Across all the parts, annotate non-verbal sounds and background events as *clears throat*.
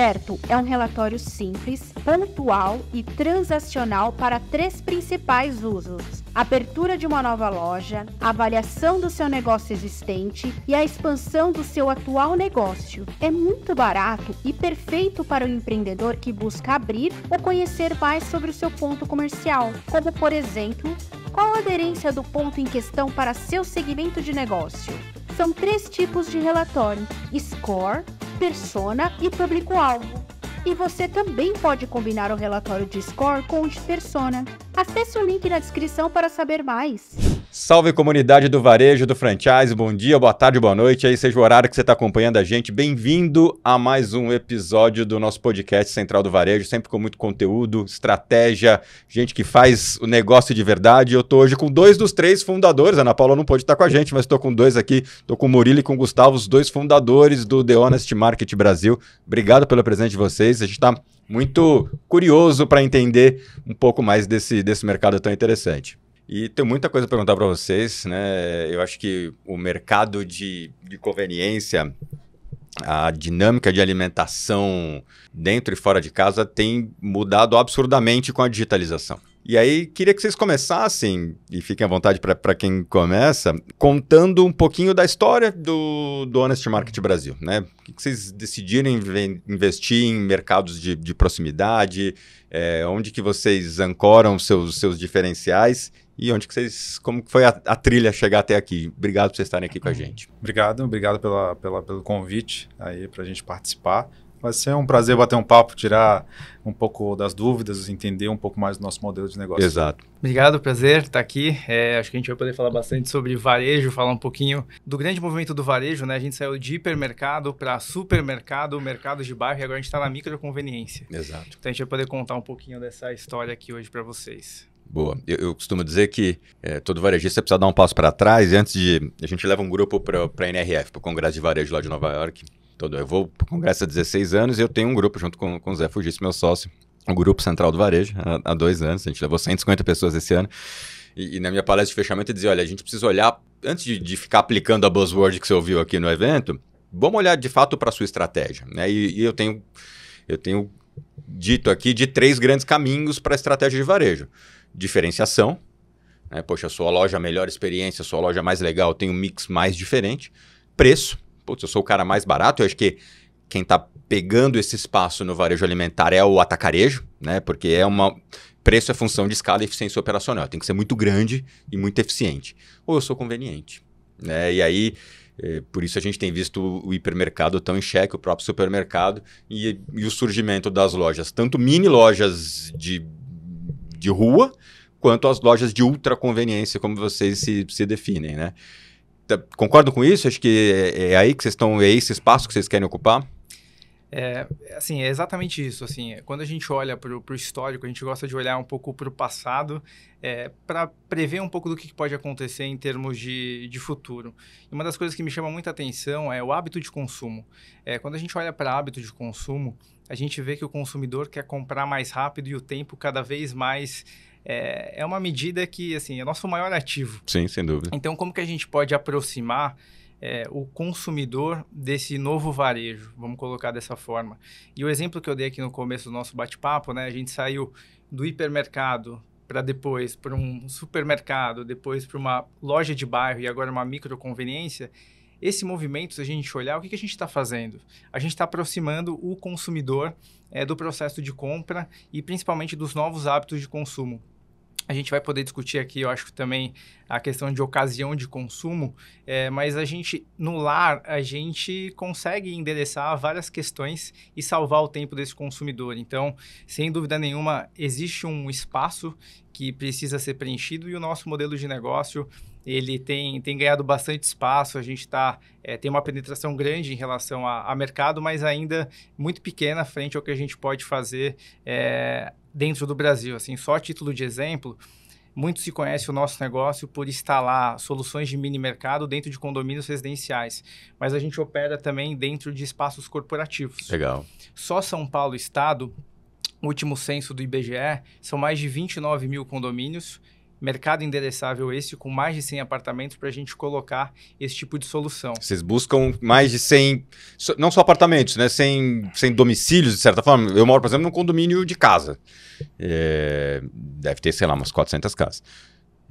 certo? É um relatório simples, pontual e transacional para três principais usos: abertura de uma nova loja, avaliação do seu negócio existente e a expansão do seu atual negócio. É muito barato e perfeito para o empreendedor que busca abrir ou conhecer mais sobre o seu ponto comercial, como por exemplo, qual a aderência do ponto em questão para seu segmento de negócio. São três tipos de relatório: score, persona e público-alvo. E você também pode combinar o relatório de score com o de persona. Acesse o link na descrição para saber mais. Salve comunidade do varejo, do franchise, bom dia, boa tarde, boa noite, aí seja o horário que você está acompanhando a gente. Bem-vindo a mais um episódio do nosso podcast Central do Varejo, sempre com muito conteúdo, estratégia, gente que faz o negócio de verdade. Eu estou hoje com dois dos três fundadores, a Ana Paula não pode estar com a gente, mas estou com dois aqui, estou com o Murilo e com o Gustavo, os dois fundadores do The Honest Market Brasil. Obrigado pelo presente de vocês vocês. A gente está muito curioso para entender um pouco mais desse, desse mercado tão interessante. E tem muita coisa para perguntar para vocês, né? Eu acho que o mercado de, de conveniência, a dinâmica de alimentação dentro e fora de casa tem mudado absurdamente com a digitalização. E aí, queria que vocês começassem, e fiquem à vontade para quem começa, contando um pouquinho da história do, do Honest Market Brasil. Né? que, vocês decidiram investir em mercados de, de proximidade? É, onde que vocês ancoram seus, seus diferenciais? E onde que vocês. Como foi a, a trilha chegar até aqui? Obrigado por vocês estarem aqui com a uhum. gente. Obrigado, obrigado pela, pela pelo convite aí para a gente participar. Vai ser um prazer bater um papo, tirar um pouco das dúvidas, entender um pouco mais do nosso modelo de negócio. Exato. Obrigado, prazer estar aqui. É, acho que a gente vai poder falar bastante sobre varejo, falar um pouquinho do grande movimento do varejo, né? A gente saiu de hipermercado para supermercado, mercado de bairro e agora a gente está na microconveniência. Exato. Então a gente vai poder contar um pouquinho dessa história aqui hoje para vocês. Boa. Eu, eu, costumo dizer que é, todo varejista precisa dar um passo para trás e antes de. A gente leva um grupo para a NRF, para o Congresso de Varejo lá de Nova York. Todo, eu vou para o Congresso há 16 anos e eu tenho um grupo junto com, com o Zé Fugisse, meu sócio, o Grupo Central do Varejo, há, há dois anos. A gente levou 150 pessoas esse ano. E, e, na minha palestra de fechamento eu dizia, olha, a gente precisa olhar, antes de, de ficar aplicando a buzzword que você ouviu aqui no evento, vamos olhar de fato para a sua estratégia. Né? E, e, eu tenho eu tenho dito aqui de três grandes caminhos para a estratégia de varejo. Diferenciação, né? poxa, sua loja melhor experiência, sua loja mais legal, tem um mix mais diferente. Preço, putz, eu sou o cara mais barato, eu acho que quem está pegando esse espaço no varejo alimentar é o atacarejo, né? Porque é uma preço é função de escala e eficiência operacional, tem que ser muito grande e muito eficiente. Ou eu sou conveniente, né? E aí é, por isso a gente tem visto o hipermercado tão em xeque, o próprio supermercado e, e o surgimento das lojas, tanto mini lojas de, de rua, quanto as lojas de ultra conveniência, como vocês se, se definem, né? Tá, concordam com isso? Acho que é, é aí que vocês estão, é esse espaço que vocês querem ocupar? É, assim, é exatamente isso. Assim, quando a gente olha para o histórico, a gente gosta de olhar um pouco para o passado é, para prever um pouco do que pode acontecer em termos de, de futuro. E uma das coisas que me chama muita atenção é o hábito de consumo. É, quando a gente olha para hábito de consumo, a gente vê que o consumidor quer comprar mais rápido e o tempo cada vez mais é, é uma medida que, assim, é nosso maior ativo. Sim, sem dúvida. Então, como que a gente pode aproximar é, o consumidor desse novo varejo, vamos colocar dessa forma. E o exemplo que eu dei aqui no começo do nosso bate-papo, né, a gente saiu do hipermercado para depois para um supermercado, depois para uma loja de bairro e agora uma microconveniência. conveniência esse movimento, se a gente olhar, o que, que a gente está fazendo? A gente está aproximando o consumidor é, do processo de compra e principalmente dos novos hábitos de consumo. A gente vai poder discutir aqui, eu acho também, a questão de ocasião de consumo, é, mas a gente, no lar, a gente consegue endereçar várias questões e salvar o tempo desse consumidor. Então, sem dúvida nenhuma, existe um espaço que precisa ser preenchido e o nosso modelo de negócio ele tem, tem ganhado bastante espaço, a gente tá, é, tem uma penetração grande em relação a, a, mercado, mas ainda muito pequena frente ao que a gente pode fazer é, dentro do Brasil. Assim, só a título de exemplo, muito se conhece o nosso negócio por instalar soluções de mini mercado dentro de condomínios residenciais, mas a gente opera também dentro de espaços corporativos. Legal. Só São Paulo Estado, último censo do IBGE, são mais de 29 mil condomínios mercado endereçável esse com mais de 100 apartamentos para a gente colocar esse tipo de solução. Vocês buscam mais de 100, não só apartamentos, né? 100, 100 domicílios, de certa forma. Eu moro, por exemplo, num condomínio de casa. É, deve ter, sei lá, umas 400 casas.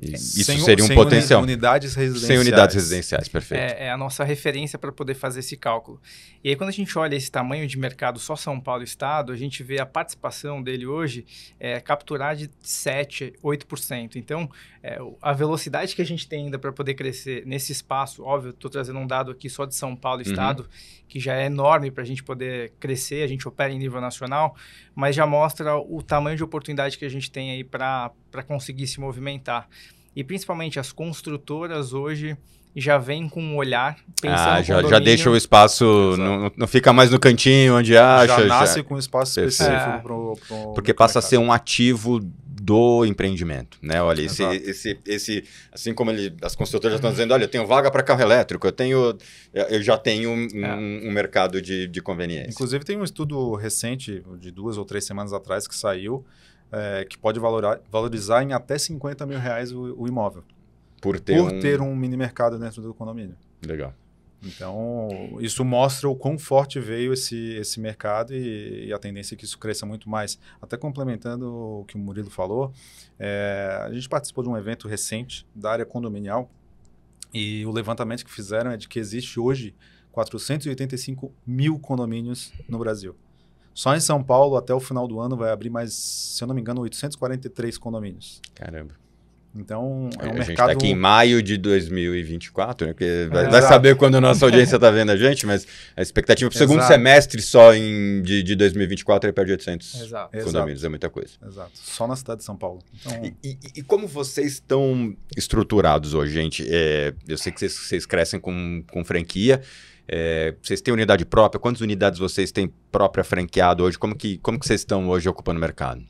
É, isso sem, seria um sem potencial. Unidades residenciais. Sem unidades residenciais, perfeito. É, é a nossa referência para poder fazer esse cálculo. E aí, quando a gente olha esse tamanho de mercado só São Paulo Estado, a gente vê a participação dele hoje é, capturar de 7%, 8%. Então, é, a velocidade que a gente tem ainda para poder crescer nesse espaço, óbvio, estou trazendo um dado aqui só de São Paulo uhum. Estado, uhum. que já é enorme para a gente poder crescer, a gente opera em nível nacional, mas já mostra o tamanho de oportunidade que a gente tem aí para para conseguir se movimentar. E principalmente as construtoras hoje já vem com um olhar pensando ah, já, já deixa o espaço, não, não, fica mais no cantinho onde acha. Já nasce já... com um espaço específico é. pro, pro Porque passa a ser um ativo do empreendimento, né? Olha, esse, esse, esse, assim como ele, as construtoras já estão dizendo, olha, eu tenho vaga para carro elétrico, eu tenho, eu já tenho um, é. um, mercado de, de conveniência. Inclusive tem um estudo recente de duas ou três semanas atrás que saiu é, que pode valorar, valorizar em até 50 mil reais o, o imóvel. Por ter, por um... ter um mini mercado dentro do condomínio. Legal. Então, isso mostra o quão forte veio esse, esse mercado e, e, a tendência é que isso cresça muito mais. Até complementando o que o Murilo falou, é, a gente participou de um evento recente da área condominial e o levantamento que fizeram é de que existe hoje 485 mil condomínios no Brasil. Só em São Paulo, até o final do ano, vai abrir mais, se eu não me engano, 843 condomínios. Caramba. Então, é um a tá mercado... A gente está aqui em maio de 2024, né? Porque vai, vai saber quando a nossa audiência está vendo a gente, mas a expectativa para o segundo semestre só em, de, de 2024 é perto de 800 Exato. condomínios, Exato. é muita coisa. Exato, só na cidade de São Paulo. Então... E, e, e, como vocês estão estruturados hoje, gente? É, eu sei que vocês, vocês crescem com, com franquia, é, vocês têm unidade própria? Quantas unidades vocês têm própria franqueado hoje? Como que, como que vocês estão hoje ocupando o mercado?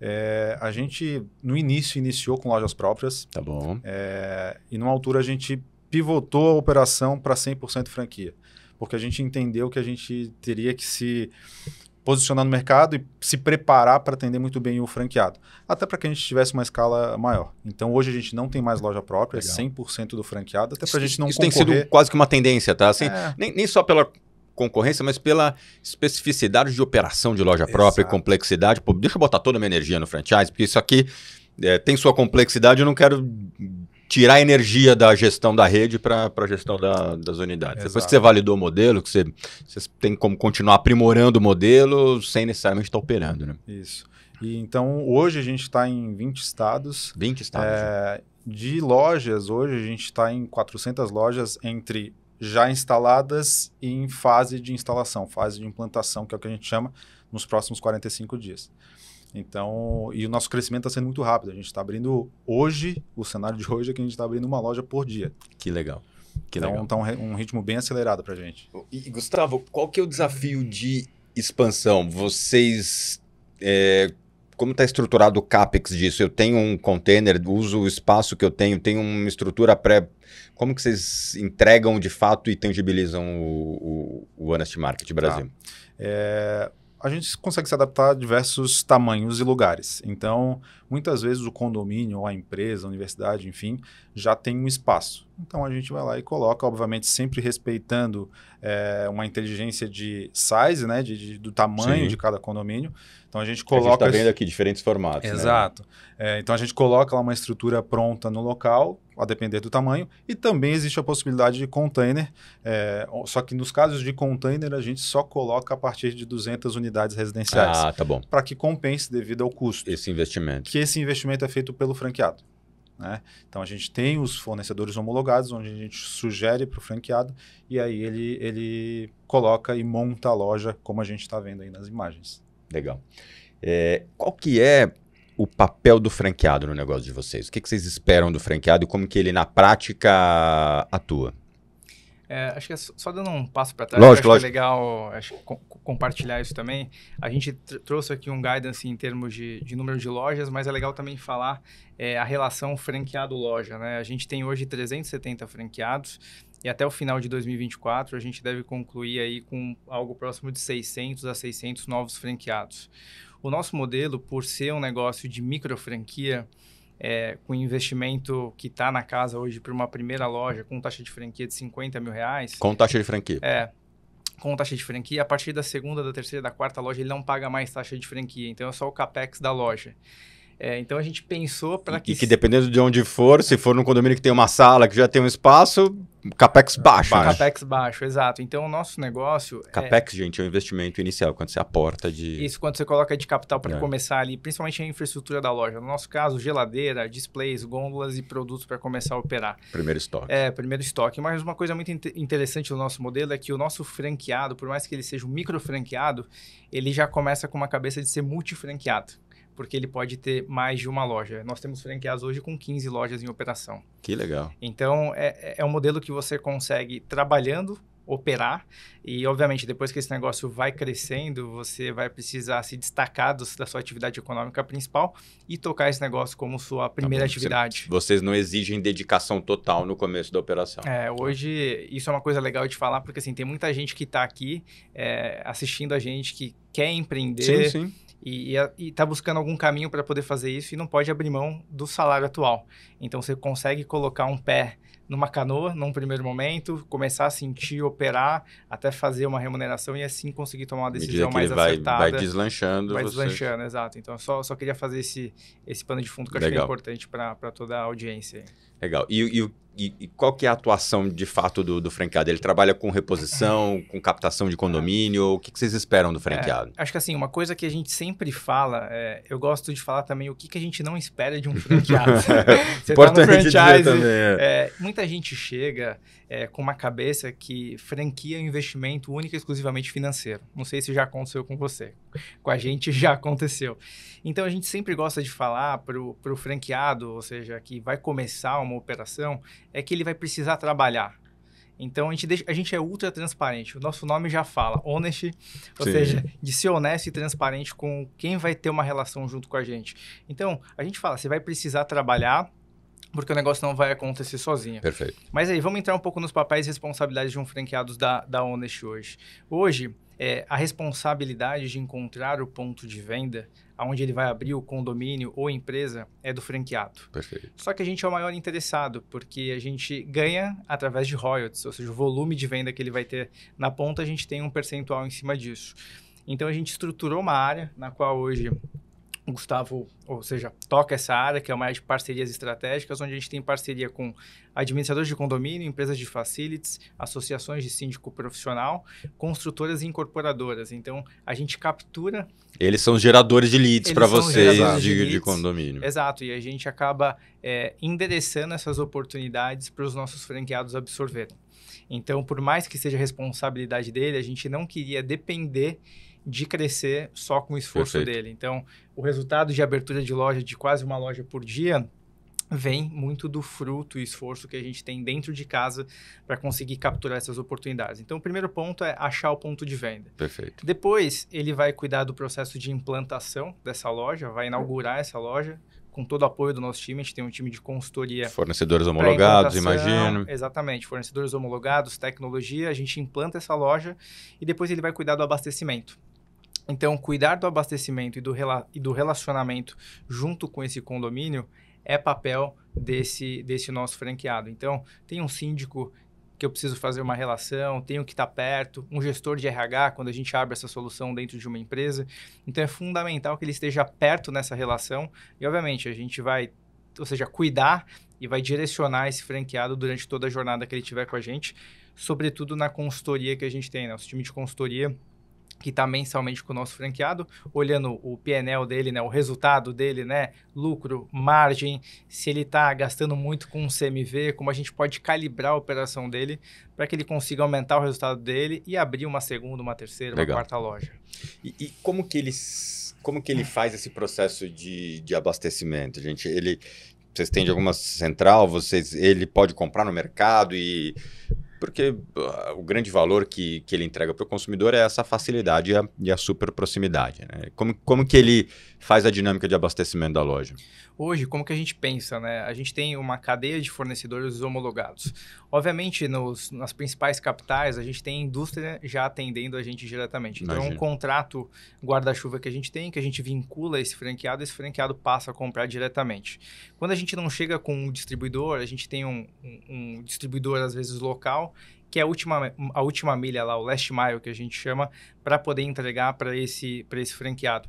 É, a gente, no início, iniciou com lojas próprias. Tá bom. É, e numa altura a gente pivotou a operação para 100% franquia. Porque a gente entendeu que a gente teria que se posicionar no mercado e se preparar para atender muito bem o franqueado. Até para que a gente tivesse uma escala maior. Então, hoje a gente não tem mais loja própria, é Legal. é 100% do franqueado, até para a gente não Isso concorrer. tem sido quase que uma tendência, tá? Assim, é. nem, nem só pela concorrência, mas pela especificidade de operação de loja própria Exato. e complexidade. Pô, deixa eu botar toda a minha energia no franchise, porque isso aqui é, tem sua complexidade, eu não quero tirar energia da gestão da rede para a gestão da, das unidades. Exato. Depois que você validou o modelo, que você, você tem como continuar aprimorando o modelo sem necessariamente estar tá operando. Né? Isso. E, então, hoje a gente está em 20 estados. 20 estados. É, né? de lojas, hoje a gente está em 400 lojas entre já instaladas e em fase de instalação, fase de implantação, que é o que a gente chama, nos próximos 45 dias. Então, e o nosso crescimento está sendo muito rápido. A gente está abrindo hoje, o cenário de hoje é que a gente está abrindo uma loja por dia. Que legal. Que então, legal. tá um, um ritmo bem acelerado para a gente. E, Gustavo, qual que é o desafio de expansão? Vocês é como está estruturado o CAPEX disso? Eu tenho um container, uso o espaço que eu tenho, tenho uma estrutura pré... Como que vocês entregam de fato e tangibilizam o, o, o Honest Market Brasil? Tá. É, a gente consegue se adaptar a diversos tamanhos e lugares. Então, muitas vezes o condomínio, ou a empresa, a universidade, enfim, já tem um espaço. Então, a gente vai lá e coloca, obviamente, sempre respeitando é, uma inteligência de size, né, de, de do tamanho Sim. de cada condomínio, então a gente tá coloca. está vendo aqui diferentes formatos. Né? Exato. Né? É, então a gente coloca lá uma estrutura pronta no local, a depender do tamanho, e também existe a possibilidade de container, é, só que nos casos de container a gente só coloca a partir de 200 unidades residenciais. Ah, tá bom. Para que compense devido ao custo. Esse investimento. Que esse investimento é feito pelo franqueado. Né? Então a gente tem os fornecedores homologados, onde a gente sugere para o franqueado e aí ele, ele coloca e monta a loja, como a gente está vendo aí nas imagens. Legal. É, qual que é o papel do franqueado no negócio de vocês? O que, que vocês esperam do franqueado e como que ele, na prática, atua? É, acho que é só dando um passo para trás, lógico, acho lógico. que é legal acho, co compartilhar isso também. A gente trouxe aqui um guidance assim, em termos de, de, número de lojas, mas é legal também falar é, a relação franqueado-loja. Né? A gente tem hoje 370 franqueados, e até o final de 2024, a gente deve concluir aí com algo próximo de 600 a 600 novos franqueados. O nosso modelo, por ser um negócio de micro franquia, é, com investimento que está na casa hoje para uma primeira loja, com taxa de franquia de 50 mil reais. Com taxa de franquia. É, com taxa de franquia, a partir da segunda, da terceira, da quarta loja, ele não paga mais taxa de franquia. Então, é só o capex da loja. É, então a gente pensou para que. E que dependendo de onde for, se for num condomínio que tem uma sala, que já tem um espaço, capex baixo. Baixo. Né? Capex baixo, exato. Então o nosso negócio. É capex, é... gente, é o um investimento inicial, quando você aporta de. Isso, quando você coloca de capital para é. começar ali, principalmente a infraestrutura da loja. No nosso caso, geladeira, displays, gôndolas e produtos para começar a operar. Primeiro estoque. É, primeiro estoque. Mas uma coisa muito interessante do nosso modelo é que o nosso franqueado, por mais que ele seja um micro franqueado, ele já começa com uma cabeça de ser multifranqueado porque ele pode ter mais de uma loja. Nós temos franqueados hoje com 15 lojas em operação. Que legal. Então, é, é, é um modelo que você consegue trabalhando operar. E, obviamente, depois que esse negócio vai crescendo, você vai precisar se destacar do, da sua atividade econômica principal e tocar esse negócio como sua tá primeira tá atividade. vocês não exigem dedicação total no começo da operação. É, hoje, isso é uma coisa legal de falar, porque assim, tem muita gente que está aqui é, assistindo a gente que quer empreender. Sim, sim e, está buscando algum caminho para poder fazer isso e não pode abrir mão do salário atual. Então você consegue colocar um pé numa canoa, num primeiro momento, começar a sentir, operar, até fazer uma remuneração e assim conseguir tomar uma decisão mais vai, acertada. Vai deslanchando. Vai deslanchando, exato. Então, só, só queria fazer esse, esse pano de fundo que eu é Legal. achei importante para toda a audiência. Legal. E, e, e, qual que é a atuação de fato do, do franqueado? Ele trabalha com reposição, *clears throat* com captação de condomínio? O que, que vocês esperam do franqueado? É, acho que assim, uma coisa que a gente sempre fala, é, eu gosto de falar também o que, que a gente não espera de um *laughs* franqueado. *laughs* Você Importante tá no franchise. Também, é. É, muita muita gente chega é, com uma cabeça que franquia o investimento única e exclusivamente financeiro. Não sei se já aconteceu com você. Com a gente *laughs* já aconteceu. Então, a gente sempre gosta de falar para o franqueado, ou seja, que vai começar uma operação, é que ele vai precisar trabalhar. Então a gente, deixa, a gente é ultra transparente. O nosso nome já fala, honest, ou Sim. seja, de ser honesto e transparente com quem vai ter uma relação junto com a gente. Então a gente fala, você vai precisar trabalhar porque o negócio não vai acontecer sozinho. Perfeito. Mas aí, vamos entrar um pouco nos papéis e responsabilidades de um franqueado da, da Honest hoje. Hoje, é, a responsabilidade de encontrar o ponto de venda, aonde ele vai abrir o condomínio ou empresa, é do franqueado. Perfeito. Só que a gente é o maior interessado, porque a gente ganha através de royalties, ou seja, o volume de venda que ele vai ter na ponta, a gente tem um percentual em cima disso. Então, a gente estruturou uma área na qual hoje o Gustavo, ou seja, toca essa área, que é uma área de parcerias estratégicas, onde a gente tem parceria com administradores de condomínio, empresas de facilities, associações de síndico profissional, construtoras e incorporadoras. Então, a gente captura... Eles são geradores de leads para vocês de, de, leads, de, condomínio. Exato, e a gente acaba é, endereçando essas oportunidades para os nossos franqueados absorverem. Então, por mais que seja responsabilidade dele, a gente não queria depender de crescer só com o esforço Perfeito. dele. Então, o resultado de abertura de loja de quase uma loja por dia vem muito do fruto e esforço que a gente tem dentro de casa para conseguir capturar essas oportunidades. Então, o primeiro ponto é achar o ponto de venda. Perfeito. Depois, ele vai cuidar do processo de implantação dessa loja, vai inaugurar essa loja, com todo o apoio do nosso time, a gente tem um time de consultoria. Fornecedores homologados, imagino. Exatamente, fornecedores homologados, tecnologia, a gente implanta essa loja e depois ele vai cuidar do abastecimento. Então, cuidar do abastecimento e do, rela e do relacionamento junto com esse condomínio é papel desse, desse nosso franqueado. Então, tem um síndico que eu preciso fazer uma relação, tenho que estar perto, um gestor de RH, quando a gente abre essa solução dentro de uma empresa. Então é fundamental que ele esteja perto nessa relação e, obviamente, a gente vai, ou seja, cuidar e vai direcionar esse franqueado durante toda a jornada que ele tiver com a gente, sobretudo na consultoria que a gente tem, né? Nosso time de consultoria que está mensalmente com o nosso franqueado, olhando o PNL dele, né, o resultado dele, né, lucro, margem, se ele está gastando muito com o CMV, como a gente pode calibrar a operação dele para que ele consiga aumentar o resultado dele e abrir uma segunda, uma terceira, Legal. uma quarta loja. E, e, como que ele como que ele faz esse processo de, de abastecimento, gente? Ele vocês têm de alguma central, vocês ele pode comprar no mercado e porque uh, o grande valor que, que ele entrega para o consumidor é essa facilidade e a, e a super proximidade. Né? Como, como que ele faz a dinâmica de abastecimento da loja? Hoje, como que a gente pensa, né? A gente tem uma cadeia de fornecedores homologados. Obviamente, nos, nas principais capitais, a gente tem indústria já atendendo a gente diretamente. Então, Imagina. é um contrato guarda-chuva que a gente tem, que a gente vincula esse franqueado, esse franqueado passa a comprar diretamente. Quando a gente não chega com um distribuidor, a gente tem um, um, um distribuidor, às vezes, local, que é a última, a última milha lá, o last mile que a gente chama, para poder entregar para esse, esse franqueado.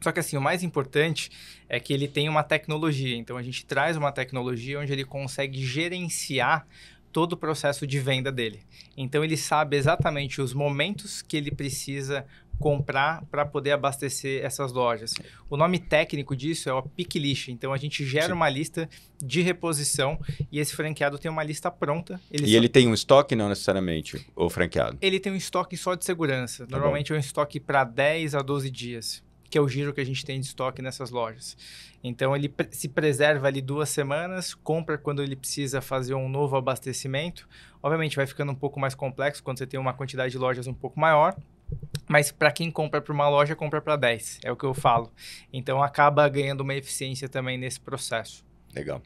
Só que assim, o mais importante é que ele tem uma tecnologia. Então a gente traz uma tecnologia onde ele consegue gerenciar todo o processo de venda dele. Então ele sabe exatamente os momentos que ele precisa comprar para poder abastecer essas lojas. O nome técnico disso é o pick list. Então a gente gera Sim. uma lista de reposição e esse franqueado tem uma lista pronta. Ele e só... ele tem um estoque não necessariamente o franqueado. Ele tem um estoque só de segurança. Tá Normalmente é um estoque para 10 a 12 dias que é o giro que a gente tem de estoque nessas lojas. Então ele se preserva ali duas semanas, compra quando ele precisa fazer um novo abastecimento. Obviamente vai ficando um pouco mais complexo quando você tem uma quantidade de lojas um pouco maior. Mas para quem compra para uma loja, compra para 10, é o que eu falo. Então acaba ganhando uma eficiência também nesse processo. Legal.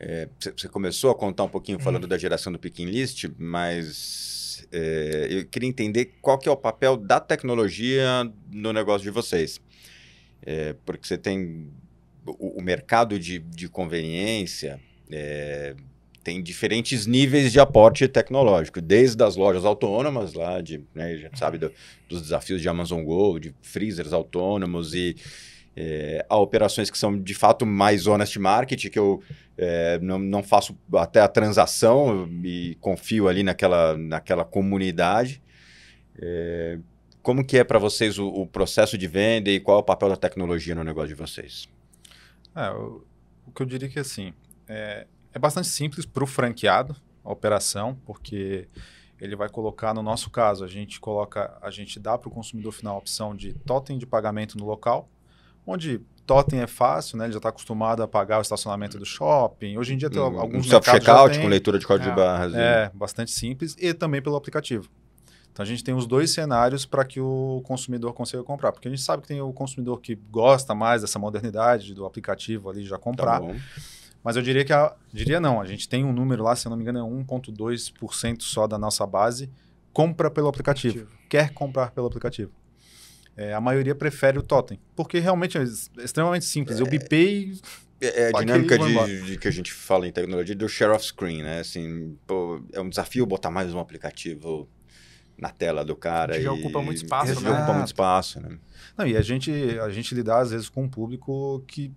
É, você é, começou a contar um pouquinho falando uhum. da geração do picking list, mas é, eu queria entender qual que é o papel da tecnologia no negócio de vocês. É, porque você tem o, o mercado de, de conveniência é, tem diferentes níveis de aporte tecnológico, desde as lojas autônomas lá, de, né, a gente sabe do, dos desafios de Amazon Go, de freezers autônomos e é, a operações que são de fato mais honest market, que eu é, não, não faço até a transação e confio ali naquela, naquela comunidade. É, como que é para vocês o, o, processo de venda e qual é o papel da tecnologia no negócio de vocês? É, o, o, que eu diria que assim, é, é bastante simples para o franqueado a operação, porque ele vai colocar, no nosso caso, a gente coloca, a gente dá para o consumidor final a opção de totem de pagamento no local, onde totem é fácil, né? Ele já está acostumado a pagar o estacionamento do shopping. Hoje em dia tem um, alguns um self-checkout com leitura de código é, de barras. É, e... bastante simples e também pelo aplicativo. Então a gente tem os dois cenários para que o consumidor consiga comprar, porque a gente sabe que tem o consumidor que gosta mais dessa modernidade do aplicativo ali já comprar. Tá mas eu diria que a, diria não, a gente tem um número lá, se eu não me engano, é 1.2% só da nossa base compra pelo aplicativo, aplicativo. quer comprar pelo aplicativo. É, a maioria prefere o totem, porque realmente é extremamente simples. É... Eu bipei é, é a dinâmica de, de, que a gente fala em tecnologia do share of screen, né? Assim, pô, é um desafio botar mais um aplicativo na tela do cara. Que ocupa muito espaço, né? ocupa muito espaço, né? Não, e a gente, a gente lidar às vezes com um público que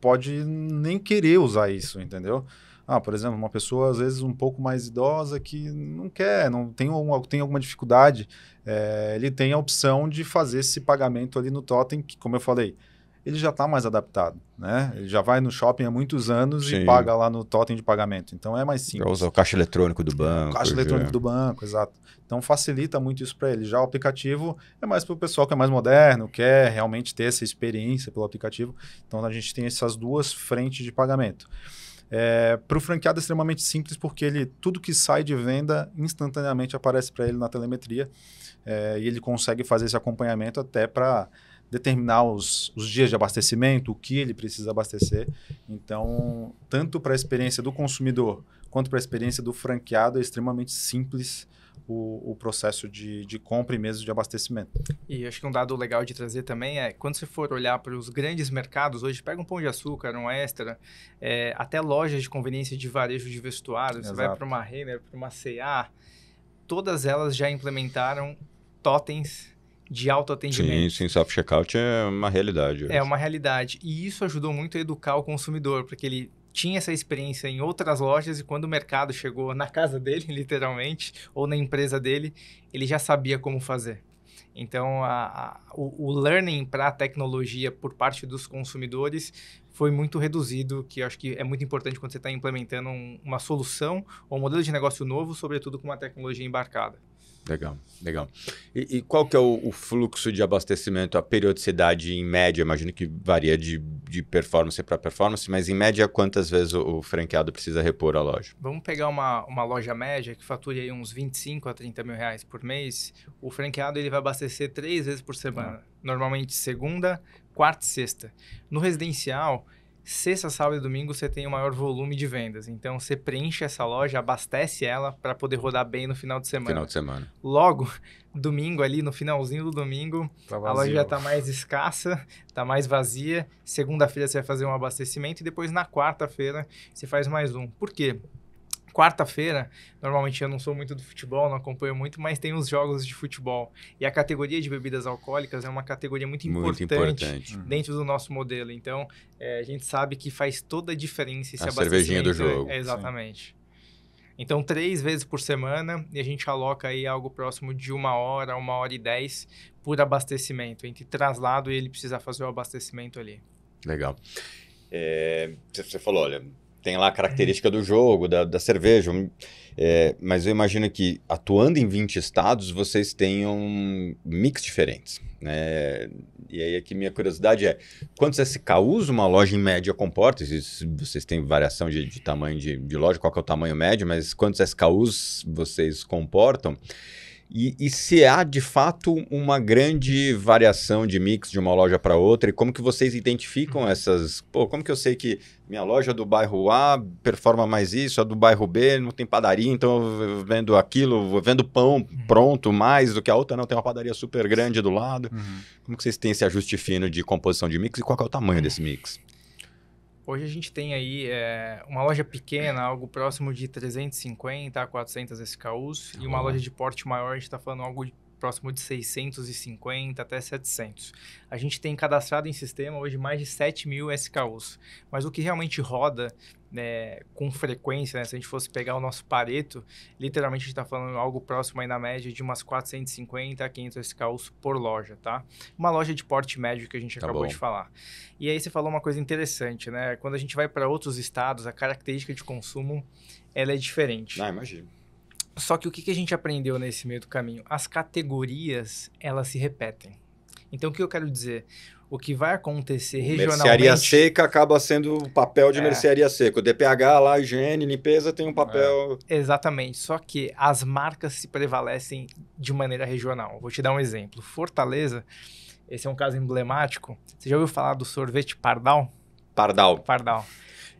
pode nem querer usar isso, entendeu? Ah, por exemplo, uma pessoa às vezes um pouco mais idosa que não quer, não tem, alguma, tem alguma dificuldade, é, ele tem a opção de fazer esse pagamento ali no totem, que como eu falei, ele já está mais adaptado, né? Ele já vai no shopping há muitos anos Sim. e paga lá no totem de pagamento. Então é mais simples. Já usa o caixa eletrônico do banco. O caixa já. eletrônico do banco, exato. Então facilita muito isso para ele. Já o aplicativo é mais para o pessoal que é mais moderno, quer realmente ter essa experiência pelo aplicativo. Então a gente tem essas duas frentes de pagamento. É, para o franqueado é extremamente simples porque ele tudo que sai de venda instantaneamente aparece para ele na telemetria é, e ele consegue fazer esse acompanhamento até para determinar os, os dias de abastecimento, o que ele precisa abastecer. Então, tanto para a experiência do consumidor quanto para a experiência do franqueado, é extremamente simples o, o, processo de, de compra e mesmo de abastecimento. E acho que um dado legal de trazer também é quando você for olhar para os grandes mercados hoje, pega um pão de açúcar, um extra, é, até lojas de conveniência de varejo de vestuário, Exato. você vai para uma Renner, para uma CA, todas elas já implementaram totens de autoatendimento. Sim, sim, self-checkout é uma realidade. É uma realidade. E isso ajudou muito a educar o consumidor, porque ele tinha essa experiência em outras lojas e quando o mercado chegou na casa *laughs* dele, literalmente, ou na empresa dele, ele já sabia como fazer. Então, a, a, o, o, learning para a tecnologia por parte dos consumidores foi muito reduzido, que acho que é muito importante quando você está implementando um, uma solução ou um modelo de negócio novo, sobretudo com uma tecnologia embarcada. Legal, legal. E, e qual que é o, o, fluxo de abastecimento, a periodicidade em média? Imagino que varia de, de performance para performance, mas em média quantas vezes o, o, franqueado precisa repor a loja? Vamos pegar uma, uma loja média que fature aí uns 25 a 30 mil reais por mês. O franqueado ele vai abastecer três vezes por semana. Ah. Normalmente segunda, quarta e sexta. No residencial, sexta, sábado e domingo você tem o maior volume de vendas. Então você preenche essa loja, abastece ela para poder rodar bem no final de semana. Final de semana. Logo, *laughs* domingo ali, no finalzinho do domingo, tá a loja já está mais escassa, está mais vazia. Segunda-feira você vai fazer um abastecimento e depois na quarta-feira você faz mais um. Por quê? quarta-feira, normalmente eu não sou muito do futebol, não acompanho muito, mas tem os jogos de futebol. E a categoria de bebidas alcoólicas é uma categoria muito importante, muito importante. Uhum. dentro do nosso modelo. Então, é, a gente sabe que faz toda a diferença esse a cervejinha do jogo. É, exatamente. Sim. Então, três vezes por semana, e a gente aloca aí algo próximo de uma hora, uma hora e dez por abastecimento. Entre traslado e ele precisar fazer o abastecimento ali. Legal. É, você falou, olha, tem lá a característica do jogo, da, da cerveja. É, mas eu imagino que, atuando em 20 estados, vocês tenham um mix diferentes. Né? E aí aqui é minha curiosidade é, quantos SKUs uma loja em média comporta? vocês têm variação de, de tamanho de, de, loja, qual é o tamanho médio, mas quantos SKUs vocês comportam? E, e, se há de fato uma grande variação de mix de uma loja para outra e como que vocês identificam uhum. essas? Pô, como que eu sei que minha loja é do bairro A performa mais isso, a do bairro B não tem padaria, então eu vendo aquilo, eu vendo pão uhum. pronto mais do que a outra, não tem uma padaria super grande do lado. Uhum. Como que vocês têm esse ajuste fino de composição de mix e qual é o tamanho desse mix? Hoje a gente tem aí é, uma loja pequena, algo próximo de 350 a 400 SKUs, ah, e uma loja de porte maior, a gente está falando algo próximo de 650 até 700. A gente tem cadastrado em sistema hoje mais de 7 mil SKUs, mas o que realmente roda né, com frequência, né, se a gente fosse pegar o nosso pareto, literalmente a gente está falando algo próximo aí na média de umas 450 a 500 SKUs por loja, tá? Uma loja de porte médio que a gente tá acabou bom. de falar. E aí você falou uma coisa interessante, né? Quando a gente vai para outros estados, a característica de consumo ela é diferente. Ah, imagino. Só que o que, que a gente aprendeu nesse meio do caminho? As categorias, elas se repetem. Então, o que eu quero dizer? O que vai acontecer regionalmente... Mercearia seca acaba sendo o papel de é. mercearia seca. O DPH lá, higiene, limpeza, tem um papel... É. Exatamente. Só que as marcas se prevalecem de maneira regional. Vou te dar um exemplo. Fortaleza, esse é um caso emblemático. Você já ouviu falar do sorvete Pardal? Pardal. Pardal.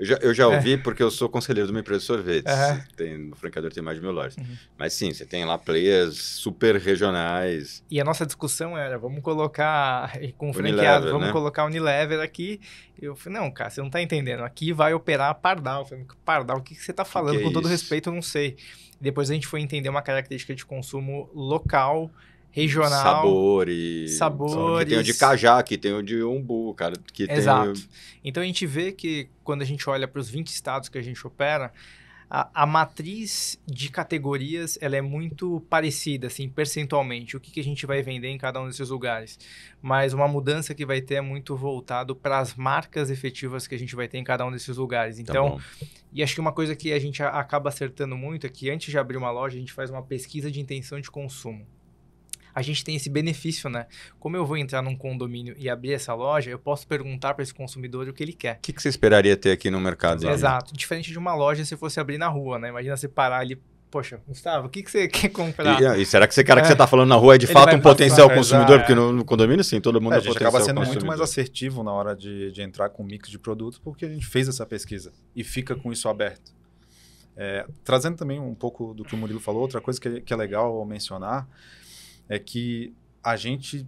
Eu já, eu já é. ouvi porque eu sou conselheiro de uma empresa de sorvetes. Uhum. Tem, no franqueador tem mais de mil lojas. Uhum. Mas sim, você tem lá players super regionais. E a nossa discussão era, vamos colocar *laughs* com o franqueado, vamos né? colocar Unilever aqui. Eu falei, não, cara, você não está entendendo. Aqui vai operar a Pardal. Eu falei, Pardal, o que, que você está falando? Que que é com todo isso? respeito, eu não sei. Depois a gente foi entender uma característica de consumo local regional. Sabores. Sabores. tem o de cajá, que tem o de umbu, cara. Que Exato. Tem... Então a gente vê que quando a gente olha para os 20 estados que a gente opera, a, a, matriz de categorias ela é muito parecida, assim, percentualmente. O que, que a gente vai vender em cada um desses lugares. Mas uma mudança que vai ter é muito voltado para as marcas efetivas que a gente vai ter em cada um desses lugares. Tá então, tá e acho que uma coisa que a gente acaba acertando muito é que antes de abrir uma loja, a gente faz uma pesquisa de intenção de consumo a gente tem esse benefício, né? Como eu vou entrar num condomínio e abrir essa loja, eu posso perguntar para esse consumidor o que ele quer. O que, que, você esperaria ter aqui no mercado? Exato. Diferente de uma loja se fosse abrir na rua, né? Imagina você parar ali poxa, Gustavo, o que, que você *laughs* quer comprar? E, e será que esse cara é. que você está falando na rua é de Ele fato um assim, potencial consumidor? É. Porque no, no, condomínio, sim, todo mundo é, é a gente acaba sendo consumidor. muito mais assertivo na hora de, de entrar com o mix de produtos, porque a gente fez essa pesquisa e fica com isso aberto. É, trazendo também um pouco do que o Murilo falou, outra coisa que, é, que é legal mencionar é que a gente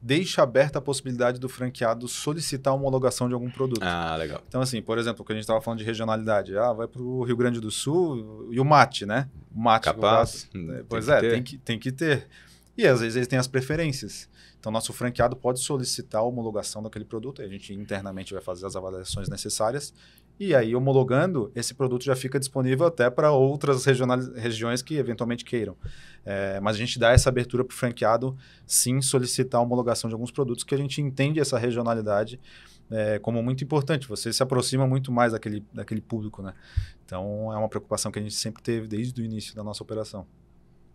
deixa aberta a possibilidade do franqueado solicitar uma homologação de algum produto. Ah, legal. Então, assim, por exemplo, o que a gente estava falando de regionalidade. Ah, vai para o Rio Grande do Sul e o mate, né? O mate. Capaz. Né? Pois é, tem que, tem que ter. E às vezes eles têm as preferências. Então, nosso franqueado pode solicitar a homologação daquele produto, a gente internamente vai fazer as avaliações necessárias e aí, homologando, esse produto já fica disponível até para outras regiões que eventualmente queiram. É, mas a gente dá essa abertura para o franqueado, sim, solicitar a homologação de alguns produtos que a gente entende essa regionalidade é, como muito importante. Você se aproxima muito mais daquele, daquele público, né? Então, é uma preocupação que a gente sempre teve desde o início da nossa operação.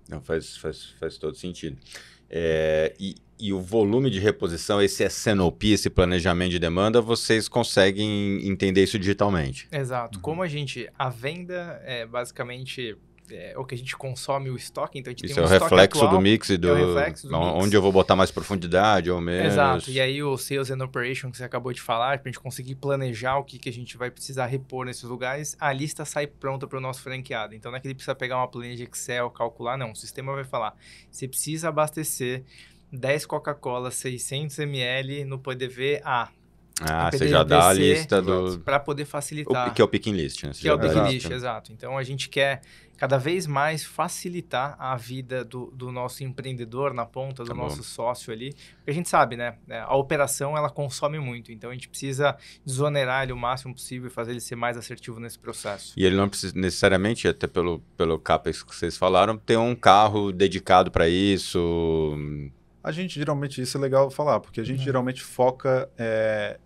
Não, faz, faz, faz todo sentido. É, e, e, o volume de reposição, esse SNOP, esse planejamento de demanda, vocês conseguem entender isso digitalmente. Exato. Uhum. Como a gente, a venda é basicamente é, é, o que a gente consome o estoque, então a gente Isso tem é um é o reflexo atual, do mix e do, é do onde eu vou botar mais profundidade ou menos. Exato. E aí o sales and operation que você acabou de falar, para a gente conseguir planejar o que, que a gente vai precisar repor nesses lugares, a lista sai pronta para o nosso franqueado. Então não é que ele precisa pegar uma planilha de Excel, calcular, não. O sistema vai falar: você precisa abastecer 10 Coca-Cola 600 ml no PDV A. Ah, ah, você já dá a lista do. Para poder facilitar. O, que é o picking list, né? Você que é o picking list, exato. Né? exato. Então a gente quer cada vez mais facilitar a vida do, do nosso empreendedor na ponta, do tá nosso sócio ali. Porque a gente sabe, né? É, a operação ela consome muito, então a gente precisa desonerar ele o máximo possível e fazer ele ser mais assertivo nesse processo. E ele não precisa necessariamente, até pelo, pelo CAPEX que vocês falaram, ter um carro dedicado para isso. A gente geralmente, isso é legal falar, porque a gente uhum. geralmente foca é,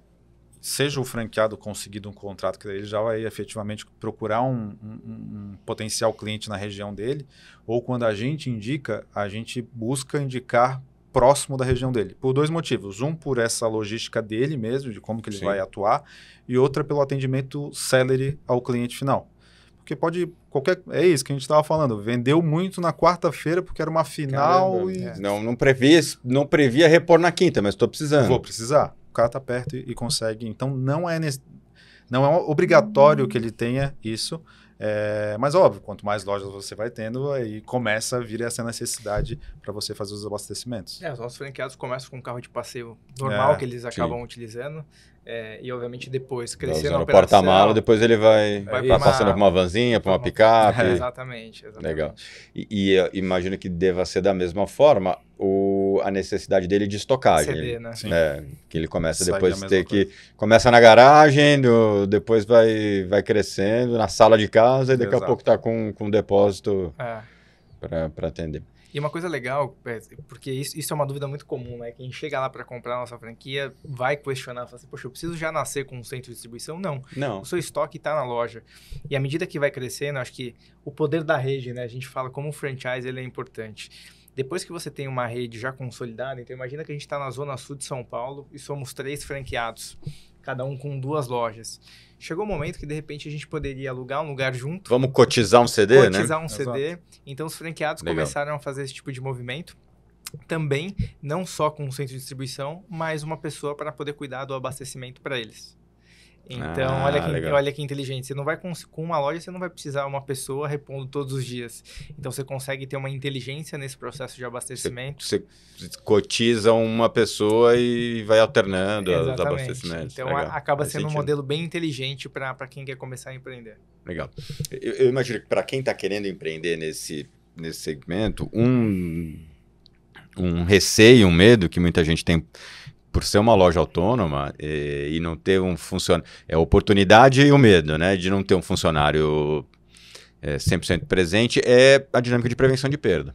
seja o franqueado conseguido um contrato que ele já vai efetivamente procurar um, um, um, potencial cliente na região dele, ou quando a gente indica, a gente busca indicar próximo da região dele, por dois motivos. Um, por essa logística dele mesmo, de como que ele Sim. vai atuar, e outra pelo atendimento salary ao cliente final. Porque pode. Qualquer, é isso que a gente estava falando. Vendeu muito na quarta-feira porque era uma final. Caramba, e... é. Não, não previa, não previa repor na quinta, mas estou precisando. Vou precisar cara está perto e, e, consegue. Então, não é, não é obrigatório uhum. que ele tenha isso. É, mas óbvio, quanto mais lojas você vai tendo, aí começa a vir essa necessidade para você fazer os abastecimentos. É, os nossos franqueados começam com um carro de passeio é, normal é, que eles acabam utilizando. É, e obviamente depois então, crescer no porta-mala, depois ele vai, vai tá passando por uma vanzinha, por uma picape. *laughs* É, exatamente, exatamente, Legal. E, e imagino que deva ser da mesma forma o, a necessidade dele de estocagem. CD, né? É, que ele começa Sai depois ter coisa. que... Começa na garagem, do, depois vai, vai crescendo na sala de casa e daqui Exato. a pouco tá com, com um depósito é. para atender. E uma coisa legal, é, porque isso, isso, é uma dúvida muito comum, né? Quem chega lá para comprar a nossa franquia vai questionar, fala assim, poxa, eu preciso já nascer com um centro de distribuição? Não. Não. O seu estoque está na loja. E à medida que vai crescendo, acho que o poder da rede, né? A gente fala como o franchise ele é importante. Depois que você tem uma rede já consolidada, então imagina que a gente está na zona sul de São Paulo e somos três franqueados, cada um com duas lojas. Chegou o um momento que de repente a gente poderia alugar um lugar junto. Vamos cotizar um CD, cotizar né? Cotizar um Exato. CD. Então os franqueados Legal. começaram a fazer esse tipo de movimento também, não só com um centro de distribuição, mas uma pessoa para poder cuidar do abastecimento para eles. Então, ah, olha, que, olha que inteligente. Você não vai com, uma loja, você não vai precisar uma pessoa repondo todos os dias. Então, você consegue ter uma inteligência nesse processo de abastecimento. Você, você cotiza uma pessoa e vai alternando Exatamente. os abastecimentos. Então, acaba Faz sendo sentido. um modelo bem inteligente para quem quer começar a empreender. Legal. Eu, eu imagino que para quem está querendo empreender nesse, nesse segmento, um, um receio, um medo que muita gente tem por ser uma loja autônoma e, e não ter um funcionário. É a oportunidade e o medo, né? De não ter um funcionário é, 100% presente é a dinâmica de prevenção de perda.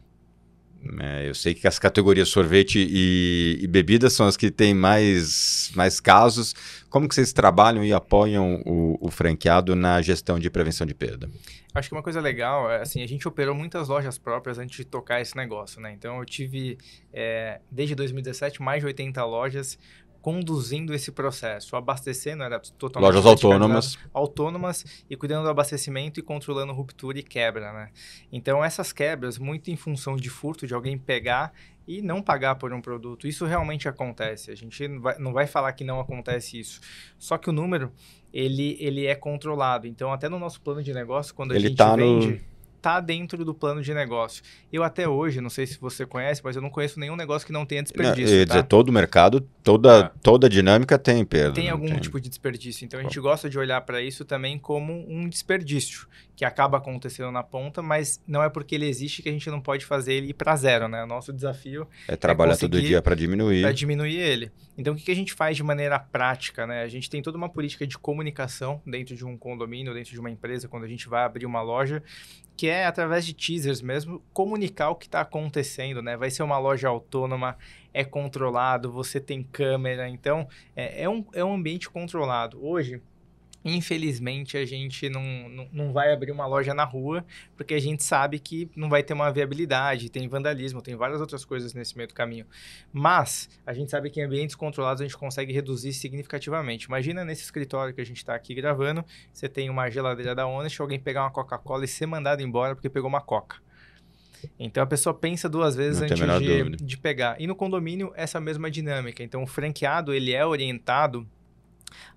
É, eu sei que as categorias sorvete e, e bebidas são as que têm mais, mais casos. Como que vocês trabalham e apoiam o, o franqueado na gestão de prevenção de perda? Acho que uma coisa legal, é assim, a gente operou muitas lojas próprias antes de tocar esse negócio, né? Então eu tive, é, desde 2017, mais de 80 lojas conduzindo esse processo, abastecendo, era totalmente... Lojas autônomas. Autônomas e cuidando do abastecimento e controlando ruptura e quebra, né? Então, essas quebras, muito em função de furto, de alguém pegar e não pagar por um produto. Isso realmente acontece. A gente não vai, não vai, falar que não acontece isso. Só que o número ele, ele é controlado. Então, até no nosso plano de negócio, quando a gente tá vende... No tá dentro do plano de negócio. Eu até hoje, não sei se você conhece, mas eu não conheço nenhum negócio que não tenha desperdício. Não, tá? todo mercado, toda, é. toda dinâmica tem perda. Tem algum tem. tipo de desperdício. Então a gente gosta de olhar para isso também como um desperdício, que acaba acontecendo na ponta, mas não é porque ele existe que a gente não pode fazer ele ir para zero, né? O nosso desafio é trabalhar é todo dia para diminuir. Para diminuir ele. Então o que a gente faz de maneira prática, né? A gente tem toda uma política de comunicação dentro de um condomínio, dentro de uma empresa, quando a gente vai abrir uma loja, que é, através de teasers mesmo, comunicar o que está acontecendo, né? Vai ser uma loja autônoma, é controlado, você tem câmera, então é, é, um, é um ambiente controlado. Hoje, Infelizmente, a gente não, não, não vai abrir uma loja na rua, porque a gente sabe que não vai ter uma viabilidade, tem vandalismo, tem várias outras coisas nesse meio do caminho. Mas a gente sabe que em ambientes controlados a gente consegue reduzir significativamente. Imagina nesse escritório que a gente está aqui gravando, você tem uma geladeira da se alguém pegar uma Coca-Cola e ser mandado embora porque pegou uma Coca. Então a pessoa pensa duas vezes Não antes de, de, pegar. E no condomínio, essa mesma dinâmica. Então o franqueado ele é orientado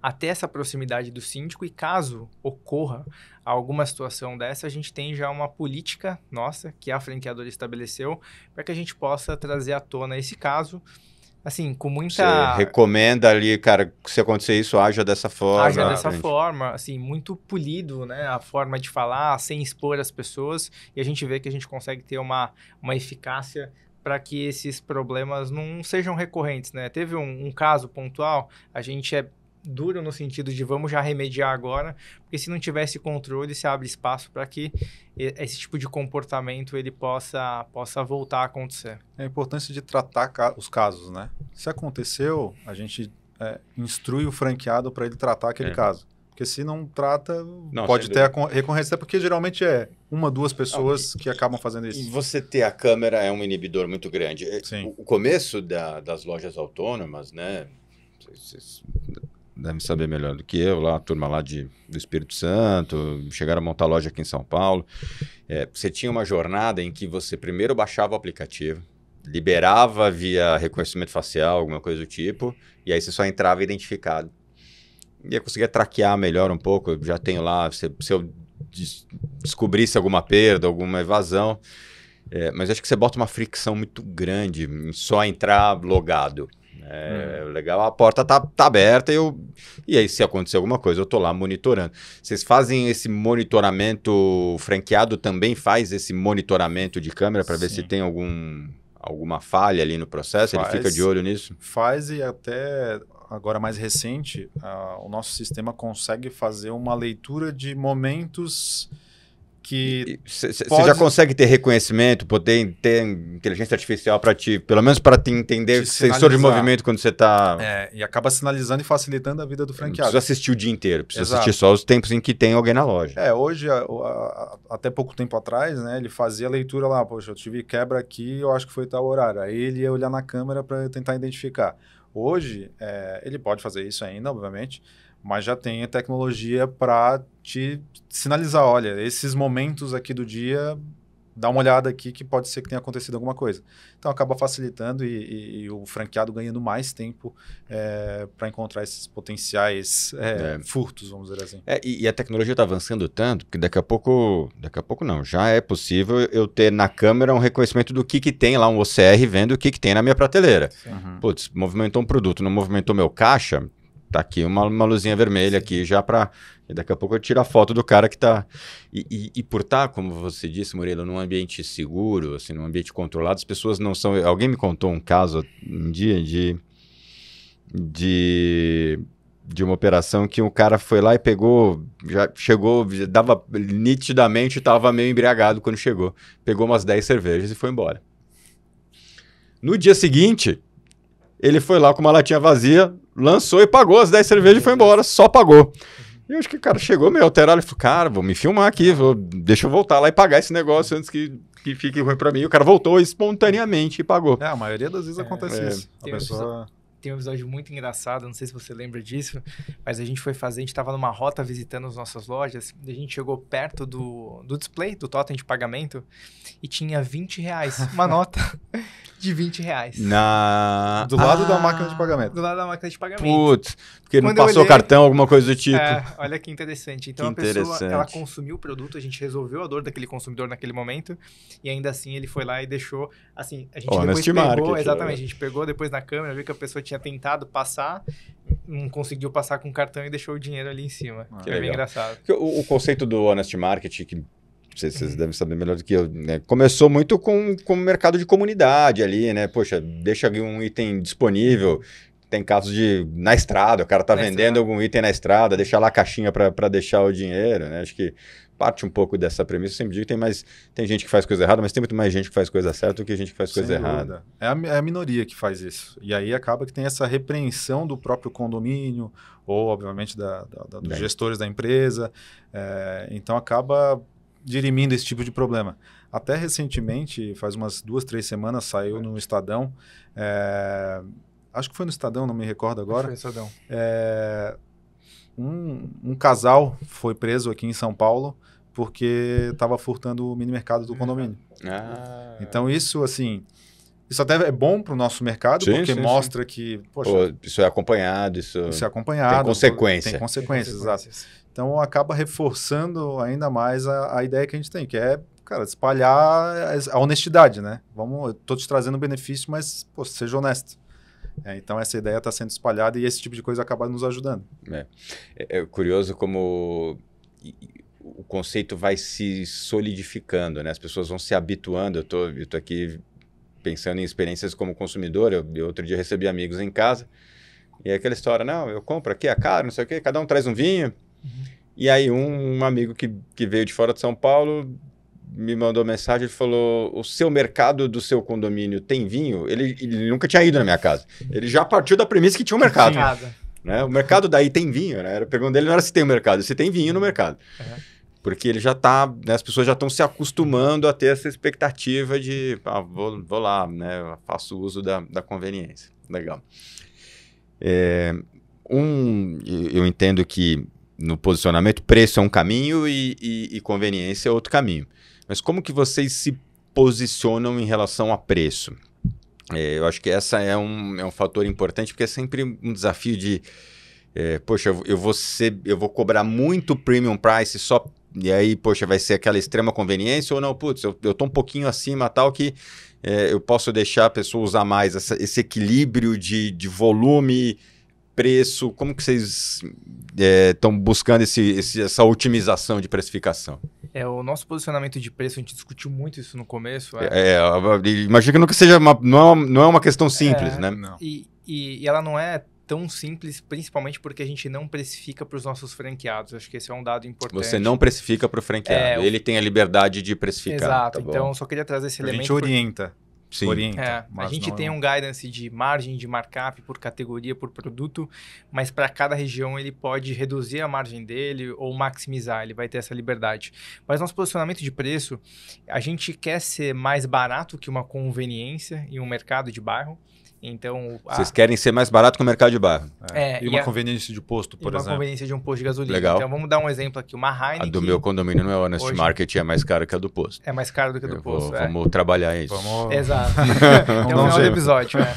até essa proximidade do síndico e caso ocorra alguma situação dessa, a gente tem já uma política nossa que a franqueadora estabeleceu para que a gente possa trazer à tona esse caso. Assim, com muita. Você recomenda ali, cara, se acontecer isso, haja dessa forma. Haja dessa gente. forma, assim, muito polido, né? A forma de falar, sem expor as pessoas. E a gente vê que a gente consegue ter uma, uma eficácia para que esses problemas não sejam recorrentes, né? Teve um, um, caso pontual, a gente é duro no sentido de vamos já remediar agora, porque se não tivesse controle, se abre espaço para que esse tipo de comportamento ele possa, possa voltar a acontecer. É a importância de tratar ca os casos, né? Se aconteceu, a gente é, instrui o franqueado para ele tratar aquele é. caso. Porque se não trata, não, pode ter a recorrência, porque geralmente é uma, duas pessoas que acabam fazendo isso. E você ter a câmera é um inibidor muito grande. É, Sim. O começo da, das lojas autônomas, né? deve saber melhor do que eu, lá, a turma lá de, do Espírito Santo, chegaram a montar loja aqui em São Paulo. É, você tinha uma jornada em que você primeiro baixava o aplicativo, liberava via reconhecimento facial, alguma coisa do tipo, e aí você só entrava identificado. E eu conseguia traquear melhor um pouco, eu já tenho lá, se, se eu des descobrisse alguma perda, alguma evasão. É, mas acho que você bota uma fricção muito grande em só entrar logado. É, é, legal, a porta tá, tá aberta e, eu, e aí, se acontecer alguma coisa, eu tô lá monitorando. Vocês fazem esse monitoramento, o franqueado também faz esse monitoramento de câmera para ver se tem algum, alguma falha ali no processo? Faz, Ele fica de olho nisso? Faz e até agora mais recente, uh, o nosso sistema consegue fazer uma leitura de momentos que você pode... já consegue ter reconhecimento, poder ter inteligência artificial para te, pelo menos para te entender te sensor de movimento quando você está. É, e acaba sinalizando e facilitando a vida do franqueado. Precisa assistir o dia inteiro, precisa Exato. assistir só os tempos em que tem alguém na loja. É, hoje a, a, até pouco tempo atrás, né, ele fazia a leitura lá, poxa, eu tive quebra aqui, eu acho que foi tal horário. Aí ele ia olhar na câmera para tentar identificar. Hoje é, ele pode fazer isso ainda, obviamente, mas já tem a tecnologia para te sinalizar, olha, esses momentos aqui do dia, dá uma olhada aqui que pode ser que tenha acontecido alguma coisa. Então acaba facilitando e, e, e o franqueado ganhando mais tempo é, eh, para encontrar esses potenciais é, é. furtos, vamos dizer assim. É, e, e, a tecnologia está avançando tanto que daqui a pouco, daqui a pouco não, já é possível eu ter na câmera um reconhecimento do que, que tem lá, um OCR vendo o que, que tem na minha prateleira. Uhum. Putz, movimentou um produto, não movimentou meu caixa, tá aqui uma, uma luzinha vermelha aqui já para daqui a pouco eu tiro a foto do cara que tá e, e, e por estar tá, como você disse Murilo num ambiente seguro assim num ambiente controlado as pessoas não são alguém me contou um caso um dia de de de uma operação que um cara foi lá e pegou, já chegou, já dava nitidamente, estava meio embriagado quando chegou. Pegou umas 10 cervejas e foi embora. No dia seguinte, ele foi lá com uma latinha vazia, lançou e pagou as 10 cervejas e foi embora, só pagou. E eu acho que o cara chegou meio alterado e falou: Cara, vou me filmar aqui, vou, deixa eu voltar lá e pagar esse negócio antes que, que fique ruim para mim. E o cara voltou espontaneamente e pagou. É, a maioria das vezes é, acontece é, isso. Tem, pessoa... um episódio, tem um episódio muito engraçado, não sei se você lembra disso, mas a gente foi fazer, a gente estava numa rota visitando as nossas lojas, a gente chegou perto do, do display, do totem de pagamento, e tinha 20 reais, uma nota de 20 reais. Na... Do lado ah, da máquina de pagamento. Do lado da máquina de pagamento. Putz, porque Quando não passou olhei... cartão, alguma coisa do tipo. É, olha que interessante. Então que a pessoa, ela consumiu o produto, a gente resolveu a dor daquele consumidor naquele momento, e ainda assim ele foi lá e deixou, assim, a gente oh, depois pegou, market, exatamente, a né? gente pegou depois na câmera, viu que a pessoa tinha tentado passar, não conseguiu passar com o cartão e deixou o dinheiro ali em cima. Ah, que é bem engraçado. O, o conceito do honest market, que vocês, vocês é. devem saber melhor do que eu, né? começou muito com, com o mercado de comunidade ali, né? Poxa, deixa um item disponível. Tem casos de na estrada, o cara tá na vendendo estrada. algum item na estrada, deixa lá a caixinha para deixar o dinheiro, né? Acho que parte um pouco dessa premissa. Eu sempre digo que tem mais tem gente que faz coisa errada, mas tem muito mais gente que faz coisa certa do que gente que faz coisa errada. É a, é a, minoria que faz isso. E aí acaba que tem essa repreensão do próprio condomínio, ou obviamente da, da, da dos Bem. gestores da empresa. É, então acaba dirimindo esse tipo de problema. Até recentemente, faz umas duas, três semanas, saiu no Estadão. É, acho que foi no Estadão, não me recordo agora. Foi Estadão. É, um, um, casal foi preso aqui em São Paulo porque estava furtando o mini mercado do uhum. condomínio. Ah. Então isso assim isso até é bom para o nosso mercado, sim, porque sim, mostra sim. que. Poxa, isso é acompanhado, isso. Isso é acompanhado. Tem consequência. Tem consequências, exato. Então acaba reforçando ainda mais a, a ideia que a gente tem, que é cara, espalhar a honestidade, né? Vamos, eu tô te trazendo benefício, mas pô, seja honesto. É, então essa ideia está sendo espalhada e esse tipo de coisa acaba nos ajudando. É, é, é curioso como o conceito vai se solidificando, né? As pessoas vão se habituando. Eu tô, eu tô aqui pensando em experiências como consumidor, eu, eu outro dia recebi amigos em casa, e é aquela história, não, eu compro aqui, é caro, não sei o quê, cada um traz um vinho. Uhum. E aí um, um amigo que, que veio de fora de São Paulo me mandou mensagem e falou: O seu mercado do seu condomínio tem vinho? Ele, ele, nunca tinha ido na minha casa. Ele já partiu da premissa que tinha um mercado. Né? O mercado daí tem vinho, né? A pergunta dele não era se tem um mercado, se tem vinho no uhum. mercado. Uhum. Porque ele já está, né, as pessoas já estão se acostumando a ter essa expectativa de, ah, vou, vou lá, né, faço uso da, da conveniência. Legal. É, um, eu entendo que no posicionamento, preço é um caminho e, e, e, conveniência é outro caminho. Mas como que vocês se posicionam em relação a preço? É, eu acho que essa é um, é um fator importante, porque é sempre um desafio de... É, poxa, eu, eu, vou ser, eu vou cobrar muito premium price só e aí, poxa, vai ser aquela extrema conveniência ou não? Putz, eu, eu tô um pouquinho acima tal que é, eu posso deixar a pessoa usar mais essa, esse equilíbrio de, de volume, preço. Como que vocês estão é, buscando esse, esse, essa otimização de precificação? É, o nosso posicionamento de preço, a gente discutiu muito isso no começo. É, é, é imagino que nunca seja uma, não, é uma, não é uma questão simples, é, né? E, e, e ela não é tão simples, principalmente porque a gente não precifica para os nossos franqueados. Acho que esse é um dado importante. Você não precifica para o franqueado. É, Ele o... tem a liberdade de precificar. Exato. Tá então, só queria trazer esse elemento. A gente orienta. Por... Sim. Orienta, é, a gente tem é... um guidance de margem de markup por categoria, por produto, mas para cada região ele pode reduzir a margem dele ou maximizar, ele vai ter essa liberdade. Mas nosso posicionamento de preço, a gente quer ser mais barato que uma conveniência em um mercado de bairro. Então, a... Vocês querem ser mais barato que o mercado de barro. É. É, e uma e a... conveniência de posto, por e uma exemplo. Uma conveniência de um posto de gasolina. Legal. Então vamos dar um exemplo aqui. Uma Heineken. A do meu condomínio não é Honest hoje... Market, é mais cara que a do posto. É mais caro do que a do posto. Vou, é. Vamos trabalhar isso. Vamos... Exato. *laughs* é o final do episódio. É.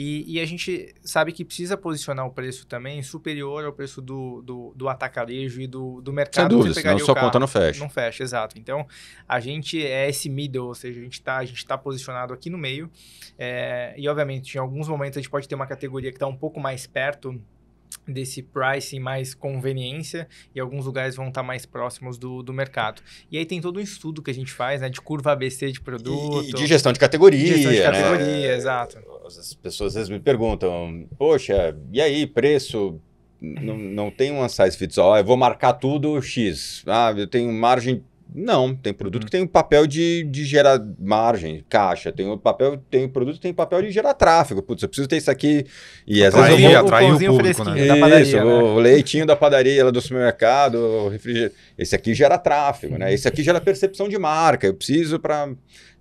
E, e, a gente sabe que precisa posicionar o preço também superior ao preço do, do, do atacarejo e do, do mercado. Sem dúvida, senão sua conta não fecha. Não fecha, exato. Então, a gente é esse middle, ou seja, a gente está tá posicionado aqui no meio. É, e, obviamente, em alguns momentos a gente pode ter uma categoria que está um pouco mais perto desse pricing mais conveniência e alguns lugares vão estar tá mais próximos do, do mercado. E aí tem todo um estudo que a gente faz, né, de curva ABC de produto. E, e de gestão de categoria. De gestão de né? categoria, né? exato. As pessoas às vezes me perguntam, poxa, e aí, preço? Não, não tem um size fits all, eu vou marcar tudo X. Ah, eu tenho margem não, tem produto uhum. que tem o papel de, de gerar margem, caixa, tem um papel, tem produto que tem papel de gerar tráfego. Putz, eu preciso ter isso aqui. E às atrair, vezes eu vou atrair o, o público, né? da padaria, isso, né? o leitinho da padaria, do supermercado, o refrigerante. Esse aqui gera tráfego, né? Esse aqui gera percepção de marca. Eu preciso para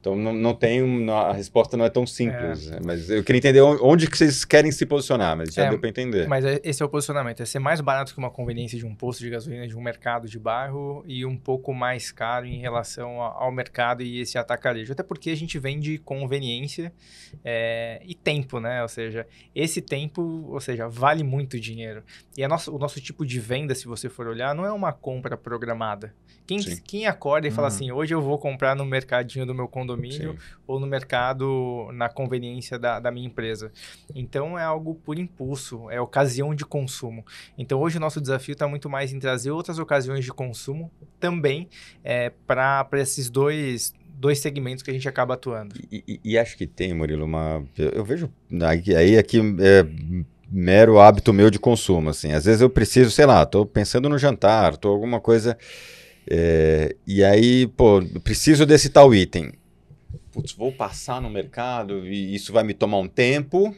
então não, não tem a resposta não é tão simples, é. Né? mas eu queria entender onde que vocês querem se posicionar, mas já é, deu para entender. Mas é, esse é o posicionamento, é ser mais barato que uma conveniência de um posto de gasolina, de um mercado de bairro e um pouco mais caro em relação ao mercado e esse atacarejo, até porque a gente vende conveniência é, e tempo, né? Ou seja, esse tempo, ou seja, vale muito dinheiro. E a nossa, o nosso tipo de venda, se você for olhar, não é uma compra programada. Quem, quem acorda e hum. fala uhum. assim, hoje eu vou comprar no mercadinho do meu condomínio condomínio Sim. ou no mercado na conveniência da, da minha empresa. Então é algo por impulso, é ocasião de consumo. Então hoje o nosso desafio está muito mais em trazer outras ocasiões de consumo também é, para esses dois dois segmentos que a gente acaba atuando. E, e, e acho que tem, Murilo, uma. Eu, vejo. Aí aqui é mero hábito meu de consumo, assim. Às vezes eu preciso, sei lá, estou pensando no jantar, estou alguma coisa. É, e aí, pô, preciso desse tal item putz, vou passar no mercado e isso vai me tomar um tempo?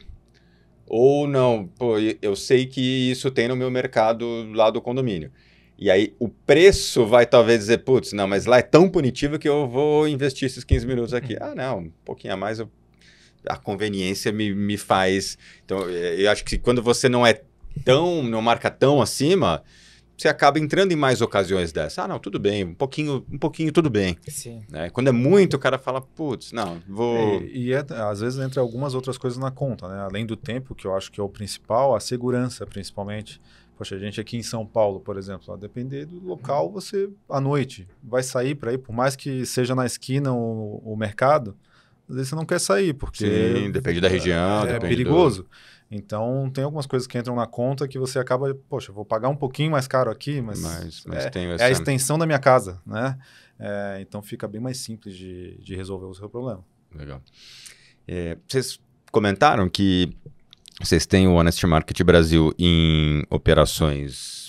Ou não, pô, eu sei que isso tem no meu mercado lá do condomínio. E aí o preço vai talvez dizer, putz, não, mas lá é tão punitivo que eu vou investir esses 15 minutos aqui. Uhum. Ah, não, um pouquinho a mais eu... a conveniência me, me faz. Então, eh, eu acho que quando você não é tão, não marca tão acima, você acaba entrando em mais ocasiões dessa. Ah, não, tudo bem, um pouquinho, um pouquinho, tudo bem. Sim. Né? Quando é muito, o cara fala, putz, não, vou. E, é, e é, às vezes entra algumas outras coisas na conta, né? Além do tempo, que eu acho que é o principal, a segurança, principalmente. Poxa, a gente aqui em São Paulo, por exemplo, a depender do local, uhum. você, à noite, vai sair para ir, por mais que seja na esquina o, o mercado, às vezes você não quer sair, porque. Sim, depende da região. É, é perigoso. Do... Então, tem algumas coisas que entram na conta que você acaba, poxa, vou pagar um pouquinho mais caro aqui, mas, mas, mas é, essa... é, a extensão da minha casa, né? É, então, fica bem mais simples de, de resolver o seu problema. Legal. É, vocês comentaram que vocês têm o Honest Market Brasil em operações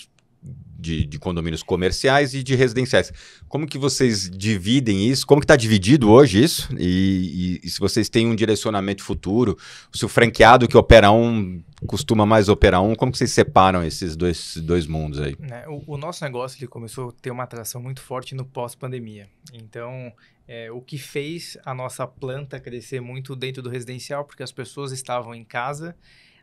de, de, condomínios comerciais e de residenciais. Como que vocês dividem isso? Como que está dividido hoje isso? E, e, e, se vocês têm um direcionamento futuro? Se o franqueado que opera um costuma mais operar um, como que vocês separam esses dois, dois mundos aí? Né, o, o nosso negócio ele começou a ter uma atração muito forte no pós-pandemia. Então, é, o que fez a nossa planta crescer muito dentro do residencial, porque as pessoas estavam em casa,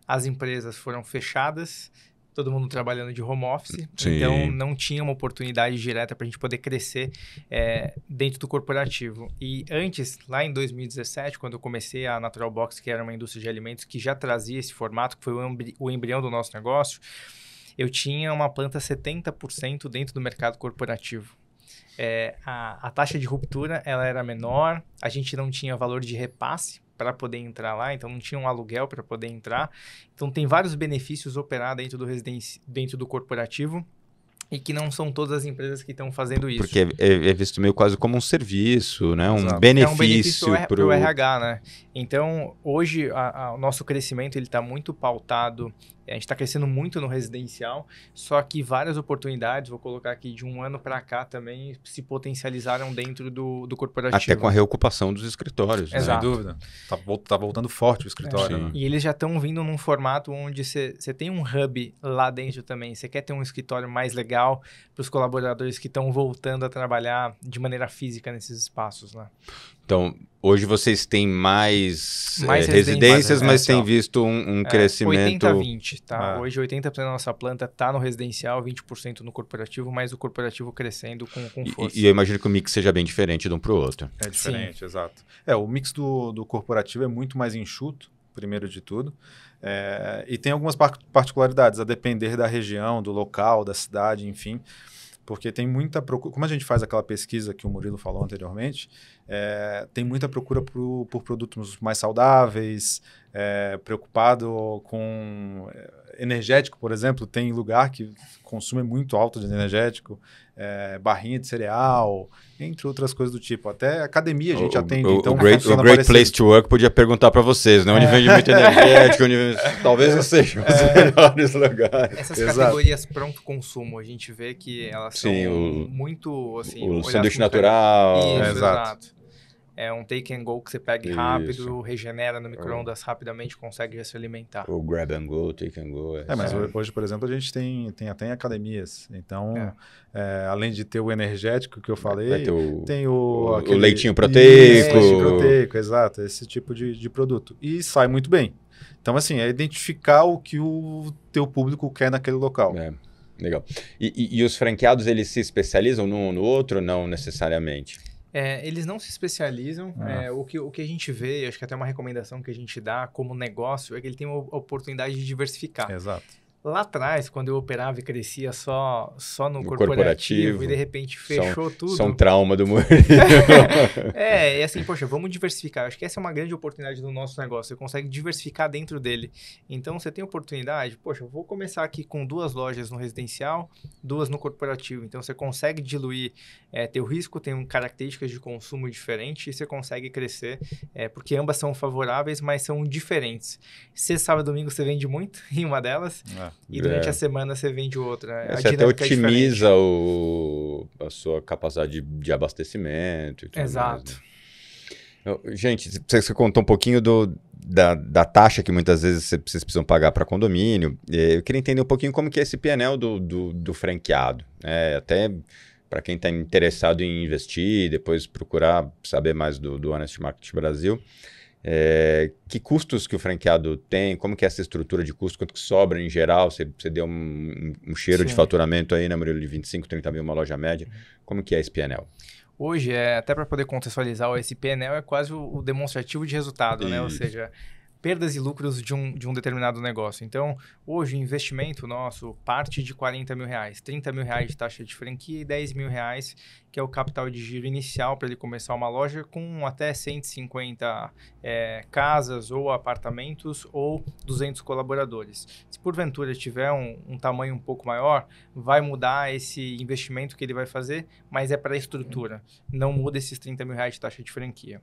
as empresas foram fechadas, todo mundo trabalhando de home office, Sim. então não tinha uma oportunidade direta para a gente poder crescer é, dentro do corporativo. E antes, lá em 2017, quando eu comecei a Natural Box, que era uma indústria de alimentos que já trazia esse formato, que foi o embrião do nosso negócio, eu tinha uma planta 70% dentro do mercado corporativo. É, a, a taxa de ruptura ela era menor, a gente não tinha valor de repasse para poder entrar lá, então não tinha um aluguel para poder entrar. Então tem vários benefícios operar dentro do dentro do corporativo e que não são todas as empresas que estão fazendo isso. Porque é, é, é, visto meio quase como um serviço, né? Um Exato. benefício, é um benefício para o RH, né? Então, hoje, a, a, o nosso crescimento ele está muito pautado a gente está crescendo muito no residencial, só que várias oportunidades, vou colocar aqui de um ano para cá também, se potencializaram dentro do, do corporativo. Até com a reocupação dos escritórios. Né? Sem dúvida. Está tá voltando forte o escritório. É, né? E eles já estão vindo num formato onde você tem um hub lá dentro também. Você quer ter um escritório mais legal para os colaboradores que estão voltando a trabalhar de maneira física nesses espaços. Né? Então, Hoje vocês têm mais, mais é, residências, mas é, tem então. visto um, um é, crescimento. 80-20, tá? Ah. Hoje 80% da nossa planta está no residencial, 20% no corporativo, mas o corporativo crescendo com, com força. E, e, eu imagino que o mix seja bem diferente de um para o outro. É diferente, Sim. exato. É, o mix do, do corporativo é muito mais enxuto, primeiro de tudo. É, e tem algumas particularidades, a depender da região, do local, da cidade, enfim porque tem muita procura. Como a gente faz aquela pesquisa que o Murilo falou anteriormente, é, tem muita procura por, por produtos mais saudáveis, é, preocupado com é, energético, por exemplo, tem lugar que consome muito alto de energético, é, barrinha de cereal, entre outras coisas do tipo. Até academia a gente o, atende. O, então, o Great, o great Place to Work podia perguntar para vocês, né? Onde é. vende muito energético, onde *laughs* vende... talvez não sejam os é. melhores lugares. Essas Exato. categorias pronto consumo, a gente vê que elas Sim, são o, muito assim. O sanduíche natural. Isso, exato. exato. É um take and go que você pega rápido, regenera no micro-ondas é. rapidamente, consegue já se alimentar. O grab and go, take and go. É, é mas hoje, por exemplo, a gente tem, tem até em academias. Então, é. É, além de ter o energético que eu falei, o, tem o... O, aquele, o leitinho proteico. Isso, leitinho proteico, exato. Esse tipo de, de produto. E sai muito bem. Então, assim, é identificar o que o teu público quer naquele local. É. Legal. E, e, e os franqueados, eles se especializam num ou no outro? Não necessariamente. É, eles não se especializam. Ah. É, o, que, o que a gente vê, acho que é até uma recomendação que a gente dá como negócio, é que ele tem a oportunidade de diversificar. Exato lá atrás, quando eu operava e crescia só, só no, no corporativo, corporativo, e de repente fechou são, tudo. São um trauma do *laughs* mundo é, e assim, poxa, vamos diversificar. acho que essa é uma grande oportunidade do nosso negócio. Você consegue diversificar dentro dele. Então, você tem oportunidade, poxa, vou começar aqui com duas lojas no residencial, duas no corporativo. Então, você consegue diluir é, teu risco, tem características de consumo diferentes e você consegue crescer, é, porque ambas são favoráveis, mas são diferentes. Sexta, sábado e domingo você vende muito *laughs* em uma delas. É e durante é. a semana você vende outra. Né? É, você até é otimiza é o, a sua capacidade de, de abastecimento. E tudo Exato. Mais, né? gente, você, contou um pouquinho do, da, da, taxa que muitas vezes vocês precisam pagar para condomínio. É, eu queria entender um pouquinho como que é esse PNL do, do, do franqueado. É, até para quem está interessado em investir, depois procurar saber mais do, do Honest Market Brasil. É, que custos que o franqueado tem? Como que é essa estrutura de custo? Quanto que sobra em geral? Você, você deu um, um cheiro Sim. de faturamento aí, né, Murilo, de 25, 30 mil, uma loja média. Uhum. Como que é esse PNL? Hoje, é, até para poder contextualizar, esse PNL é quase o, o demonstrativo de resultado, Isso. né? Ou seja, perdas e lucros de um, de um determinado negócio. Então, hoje, o investimento nosso parte de 40 mil reais, 30 mil reais de taxa de franquia e 10 mil reais, que é o capital de giro inicial para ele começar uma loja com até 150 é, casas ou apartamentos ou 200 colaboradores. Se porventura tiver um, um tamanho um pouco maior, vai mudar esse investimento que ele vai fazer, mas é para a estrutura. Não muda esses 30 mil reais de taxa de franquia.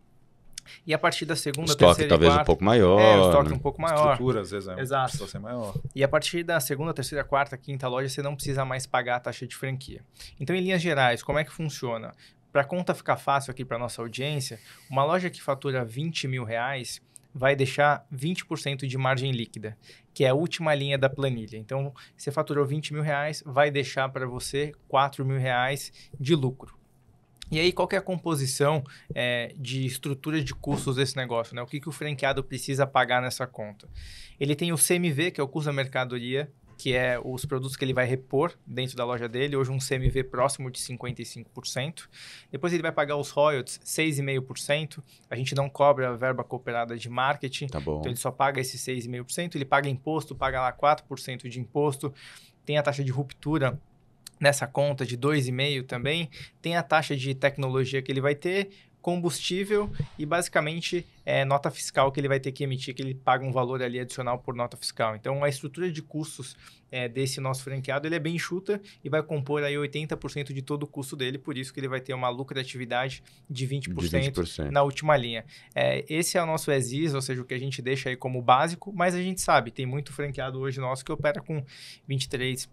E a partir da segunda, estoque terceira talvez quarta, um pouco maior. É, o estoque né? um pouco maior. Estrutura, às vezes, é Exato. Ser maior. E a partir da segunda, terceira, quarta, quinta loja, você não precisa mais pagar a taxa de franquia. Então, em linhas gerais, como é que funciona? Para a conta ficar fácil aqui para nossa audiência, uma loja que fatura 20 mil reais vai deixar 20% de margem líquida, que é a última linha da planilha. Então, você faturou 20 mil reais, vai deixar para você 4 mil reais de lucro. E aí, qual que é a composição é, de estrutura de custos desse negócio? Né? O que, que o franqueado precisa pagar nessa conta? Ele tem o CMV, que é o custo da mercadoria, que é os produtos que ele vai repor dentro da loja dele, hoje um CMV próximo de 55%. Depois ele vai pagar os royalties, 6,5%. A gente não cobra a verba cooperada de marketing, tá então ele só paga esse 6,5%. Ele paga imposto, paga lá 4% de imposto. Tem a taxa de ruptura, nessa conta de 2,5 também, tem a taxa de tecnologia que ele vai ter, combustível e basicamente é, nota fiscal que ele vai ter que emitir, que ele paga um valor ali adicional por nota fiscal. Então a estrutura de custos é, desse nosso franqueado ele é bem enxuta e vai compor aí 80% de todo o custo dele, por isso que ele vai ter uma lucratividade de 20%, de 20%. na última linha. É, esse é o nosso ESIS, ou seja, o que a gente deixa aí como básico, mas a gente sabe, tem muito franqueado hoje nosso que opera com 23%.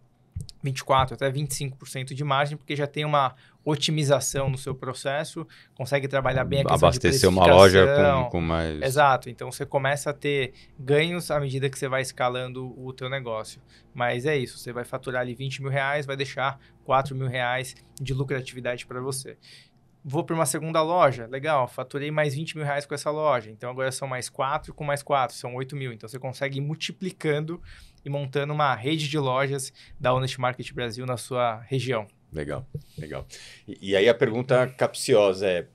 24 até 25% de margem, porque já tem uma otimização no seu processo, consegue trabalhar bem a questão Abastecer uma loja com, com, mais... Exato, então você começa a ter ganhos à medida que você vai escalando o teu negócio. Mas é isso, você vai faturar ali 20 mil reais, vai deixar 4 mil reais de lucratividade para você. Vou para uma segunda loja, legal, faturei mais 20 mil reais com essa loja, então agora são mais 4 com mais 4, são 8 mil. Então você consegue ir multiplicando e montando uma rede de lojas da Honest Market Brasil na sua região. Legal, legal. E, e aí a pergunta capciosa é: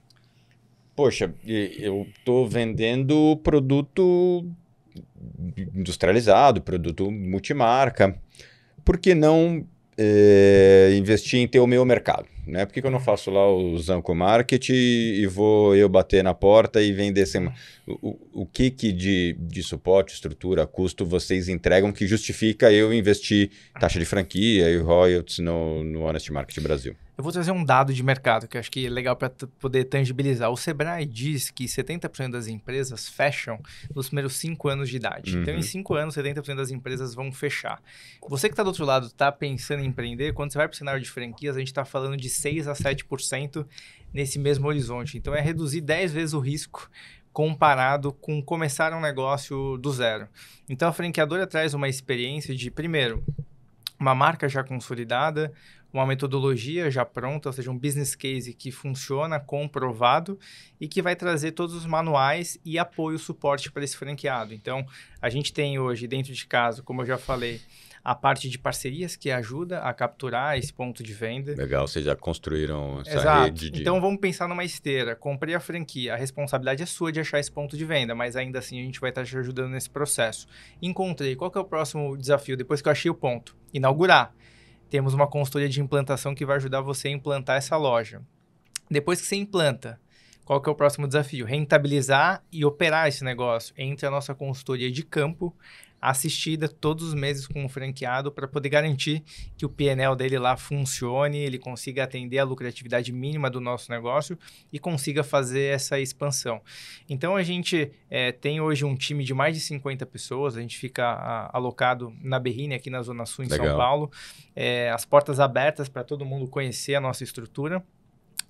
poxa, eu estou vendendo produto industrializado, produto multimarca, por que não é, investir em ter o meu mercado? Né? Por que, que eu não faço lá o Zanco Market e, vou eu bater na porta e vender sem o, o que, que de, de suporte, estrutura, custo vocês entregam que justifica eu investir taxa de franquia e royalties no, no Honest Market Brasil? Eu vou trazer um dado de mercado que eu acho que é legal para poder tangibilizar. O Sebrae diz que 70% das empresas fecham nos primeiros 5 anos de idade. Uhum. Então, em 5 uhum. anos, 70% das empresas vão fechar. Você que está do outro lado, está pensando em empreender, quando você vai para o cenário de franquias, a gente está falando de 6 a 7% nesse mesmo horizonte. Então, é reduzir 10 vezes o risco comparado com começar um negócio do zero. Então a franqueadora traz uma experiência de, primeiro, uma marca já consolidada, uma metodologia já pronta, ou seja, um business case que funciona, comprovado e que vai trazer todos os manuais e apoio, suporte para esse franqueado. Então, a gente tem hoje, dentro de casa, como eu já falei, a parte de parcerias que ajuda a capturar esse ponto de venda. Legal, vocês já construíram essa Exato. rede. De... Então vamos pensar numa esteira. Comprei a franquia, a responsabilidade é sua de achar esse ponto de venda, mas ainda assim a gente vai estar te ajudando nesse processo. Encontrei, qual é o próximo desafio depois que eu achei o ponto? Inaugurar. Temos uma consultoria de implantação que vai ajudar você a implantar essa loja. Depois que você implanta, qual que é o próximo desafio? Rentabilizar e operar esse negócio. Entre a nossa consultoria de campo, assistida todos os meses com o franqueado para poder garantir que o PNL dele lá funcione, ele consiga atender a lucratividade mínima do nosso negócio e consiga fazer essa expansão. Então a gente é, tem hoje um time de mais de 50 pessoas, a gente fica a, alocado na Berrine, aqui na Zona Sul, em Legal. São Paulo, é, as portas abertas para todo mundo conhecer a nossa estrutura.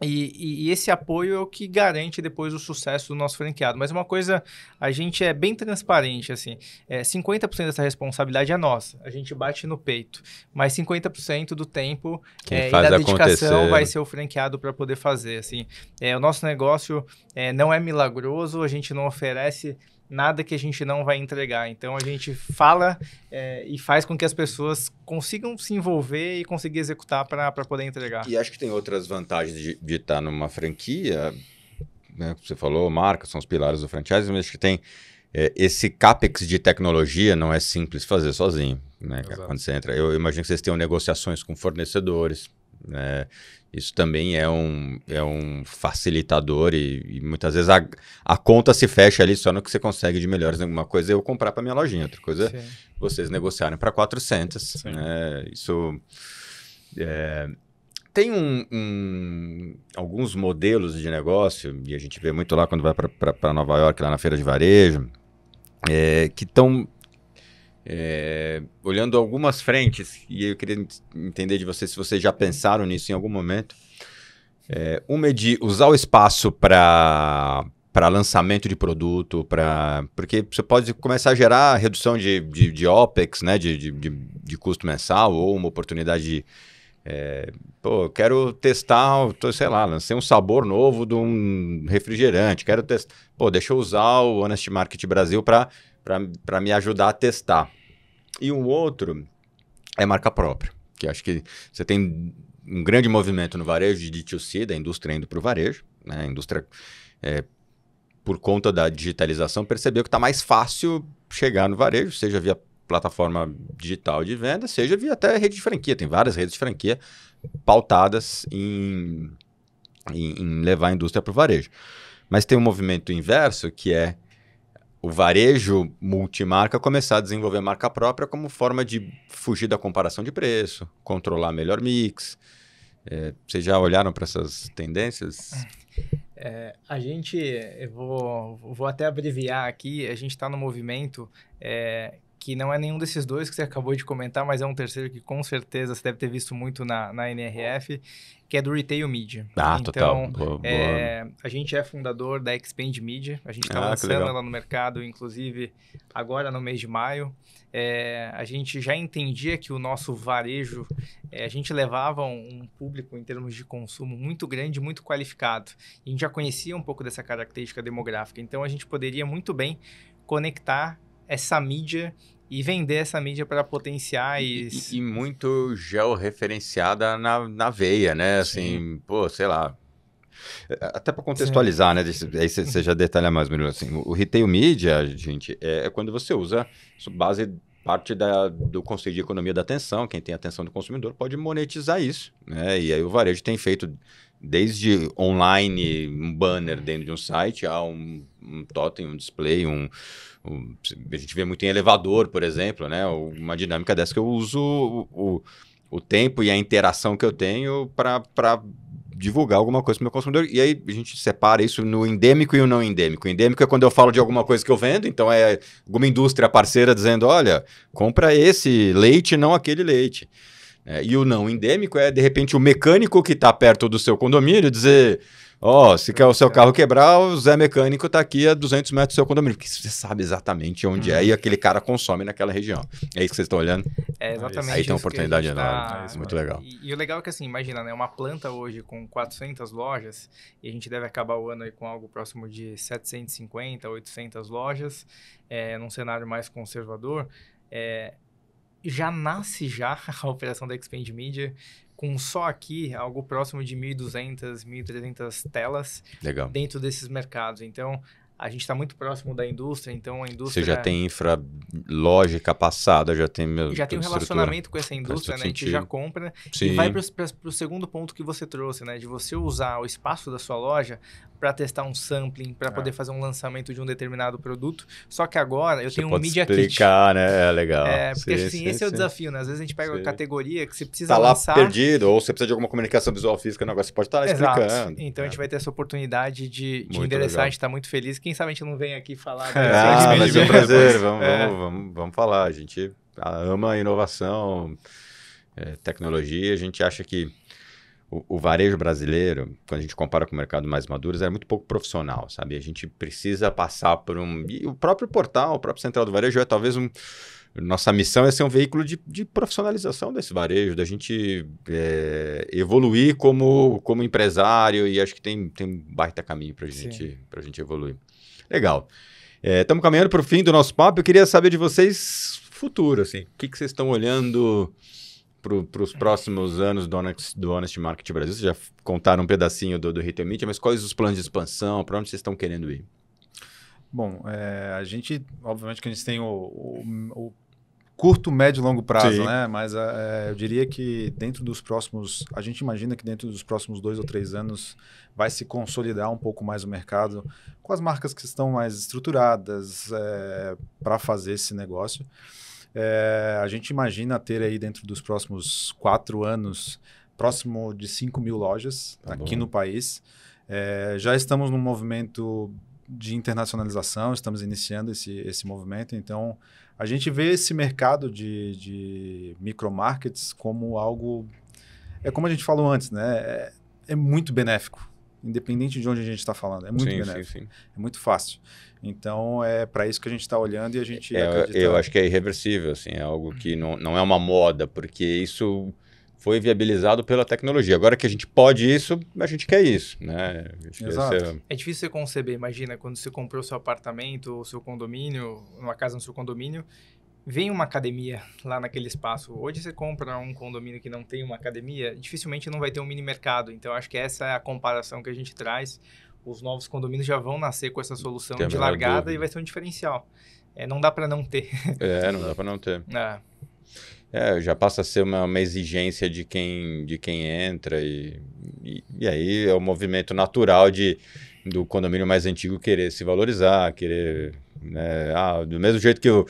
E, e, esse apoio é o que garante depois o sucesso do nosso franqueado. Mas é uma coisa, a gente é bem transparente, assim. É, 50% dessa responsabilidade é nossa. A gente bate no peito. Mas 50% do tempo é, e da dedicação vai ser o franqueado para poder fazer, assim. É, o nosso negócio é, não é milagroso, a gente não oferece nada que a gente não vai entregar. Então a gente fala é, e faz com que as pessoas consigam se envolver e conseguir executar para poder entregar. E acho que tem outras vantagens de, estar tá numa franquia. Né? Você falou, marca são os pilares do franchise, mas acho que tem é, esse capex de tecnologia não é simples fazer sozinho. Né? Quando você entra, eu imagino que vocês tenham negociações com fornecedores é, isso também é um, é um facilitador e, e muitas vezes a, a, conta se fecha ali só no que você consegue de melhores. Uma coisa é eu comprar para minha lojinha, outra coisa é vocês negociarem para 400. Né? Isso é, tem um, um, alguns modelos de negócio, e a gente vê muito lá quando vai para Nova York, lá na feira de varejo, é, que estão é, olhando algumas frentes, e eu queria entender de vocês se vocês já pensaram nisso em algum momento. É, uma é de usar o espaço para para lançamento de produto, para porque você pode começar a gerar redução de, de, de OPEX, né, de, de, de, custo mensal, ou uma oportunidade de. É, pô, quero testar, tô, sei lá, lancei um sabor novo de um refrigerante, quero testar. Pô, deixa eu usar o Honest Market Brasil para me ajudar a testar. E o outro é marca própria, que acho que você tem um grande movimento no varejo de D2C, da indústria indo para o varejo, né? a indústria, é, por conta da digitalização, percebeu que está mais fácil chegar no varejo, seja via plataforma digital de venda, seja via até rede de franquia. Tem várias redes de franquia pautadas em, em, em levar a indústria para o varejo. Mas tem um movimento inverso que é o varejo multimarca começar a desenvolver marca própria como forma de fugir da comparação de preço, controlar melhor mix. É, vocês já olharam para essas tendências? É, a gente, eu vou, vou até abreviar aqui, a gente está no movimento é, que não é nenhum desses dois que você acabou de comentar, mas é um terceiro que com certeza você deve ter visto muito na, na NRF, que é do Retail Media. Ah, então, total. Boa, é, boa. a gente é fundador da Expand Media, a gente está ah, lançando ela no mercado, inclusive agora no mês de maio. É, a gente já entendia que o nosso varejo, é, a gente levava um, um, público em termos de consumo muito grande, muito qualificado. A gente já conhecia um pouco dessa característica demográfica, então a gente poderia muito bem conectar essa mídia e vender essa mídia para potenciais. E, e, e muito georreferenciada na, na veia, né? Assim, Sim. pô, sei lá. É, até para contextualizar, Sim. né? Aí você uhum. já detalha mais, melhor assim. O retail media, gente, é, é quando você usa base parte da, do conceito de economia da atenção, quem tem atenção do consumidor pode monetizar isso. Né? E aí o varejo tem feito desde online, um banner dentro de um site, a um, um totem, um display, um, a gente vê muito em elevador, por exemplo, né? Uma dinâmica dessa que eu uso o, o, o tempo e a interação que eu tenho para divulgar alguma coisa para o meu consumidor. E aí a gente separa isso no endêmico e o não endêmico. O endêmico é quando eu falo de alguma coisa que eu vendo, então é alguma indústria parceira dizendo: olha, compra esse leite, não aquele leite. É, e o não endêmico é, de repente, o mecânico que está perto do seu condomínio dizer: Ó, oh, se quer o seu carro quebrar, o Zé Mecânico está aqui a 200 metros do seu condomínio, porque você sabe exatamente onde hum. é e uhum. aquele cara consome naquela região. É isso que vocês estão olhando? É, exatamente. Aí tem uma oportunidade enorme. Tá... É muito legal. E, e, o legal é que, assim, imagina, né? Uma planta hoje com 400 lojas e a gente deve acabar o ano aí com algo próximo de 750, 800 lojas, é, num cenário mais conservador. É, já nasce já *laughs* a operação da Expand Media com só aqui algo próximo de 1.200, 1.300 telas Legal. dentro desses mercados. Então, a gente está muito próximo da indústria, então a indústria... Você já tem infra lógica passada, já tem... Meu, já tem um relacionamento com essa indústria, né? Sentido. A gente já compra. Sim. E vai para o segundo ponto que você trouxe, né? De você usar o espaço da sua loja para testar um sampling, para é. poder fazer um lançamento de um determinado produto. Só que agora eu você tenho um Media explicar, Kit. né? É legal. É, porque sim, assim, sim, esse sim. é o desafio, né? Às vezes a gente pega sim. uma categoria que você precisa tá lançar... Tá lá perdido, ou você precisa de alguma comunicação visual física, o negócio pode estar tá lá Exato. explicando. Então é. a gente né? vai ter essa oportunidade de, de endereçar, legal. a gente está muito feliz. Quem sabe a gente não vem aqui falar... É, ah, mas é um prazer, vamos, é. vamos, vamos, vamos falar. A gente ama a inovação, é, tecnologia, a gente acha que o, o, varejo brasileiro, quando a gente compara com o mercado mais maduro, é muito pouco profissional, sabe? A gente precisa passar por um. E o próprio portal, o próprio Central do Varejo é talvez um. Nossa missão é ser um veículo de, de profissionalização desse varejo, da gente é, evoluir como, como empresário, e acho que tem, tem um baita caminho para gente, a gente evoluir. Legal. Estamos é, caminhando para o fim do nosso papo. Eu queria saber de vocês futuro, assim. O que, que vocês estão olhando para os próximos anos do Honest, do Honest Market Brasil? Vocês já contaram um pedacinho do, do Retail Media, mas quais os planos de expansão? Para onde vocês estão querendo ir? Bom, é, a gente, obviamente que a gente tem o, o, o curto, médio e longo prazo, Sim. né? Mas é, eu diria que dentro dos próximos, a gente imagina que dentro dos próximos dois ou três anos vai se consolidar um pouco mais o mercado com as marcas que estão mais estruturadas é, para fazer esse negócio. É, a gente imagina ter aí dentro dos próximos quatro anos próximo de 5 mil lojas tá aqui bom. no país. É, já estamos num movimento de internacionalização, estamos iniciando esse, esse movimento, então a gente vê esse mercado de, de micromarkets como algo. É como a gente falou antes, né? É, é muito benéfico independente de onde a gente está falando. É muito sim, benéfico. Sim, sim. É muito fácil. Então, é para isso que a gente está olhando e a gente é, é, acredita... Eu acho que é irreversível, assim, é algo que não, não é uma moda, porque isso foi viabilizado pela tecnologia. Agora que a gente pode isso, a gente quer isso, né? É Exato. É... é difícil você conceber, imagina, quando você comprou seu apartamento ou seu condomínio, uma casa no seu condomínio, vem uma academia lá naquele espaço. Hoje você compra um condomínio que não tem uma academia, dificilmente não vai ter um mini mercado. Então acho que essa é a comparação que a gente traz. Os novos condomínios já vão nascer com essa hum, solução tem é de largada dúvida. e vai ser um diferencial. É, não dá para não ter. *laughs* É, não dá para não ter. É. É, já passa a ser uma, uma, exigência de quem, de quem entra, e, e, e aí é o um movimento natural de, do condomínio mais antigo querer se valorizar, querer. Né, ah, do mesmo jeito que o,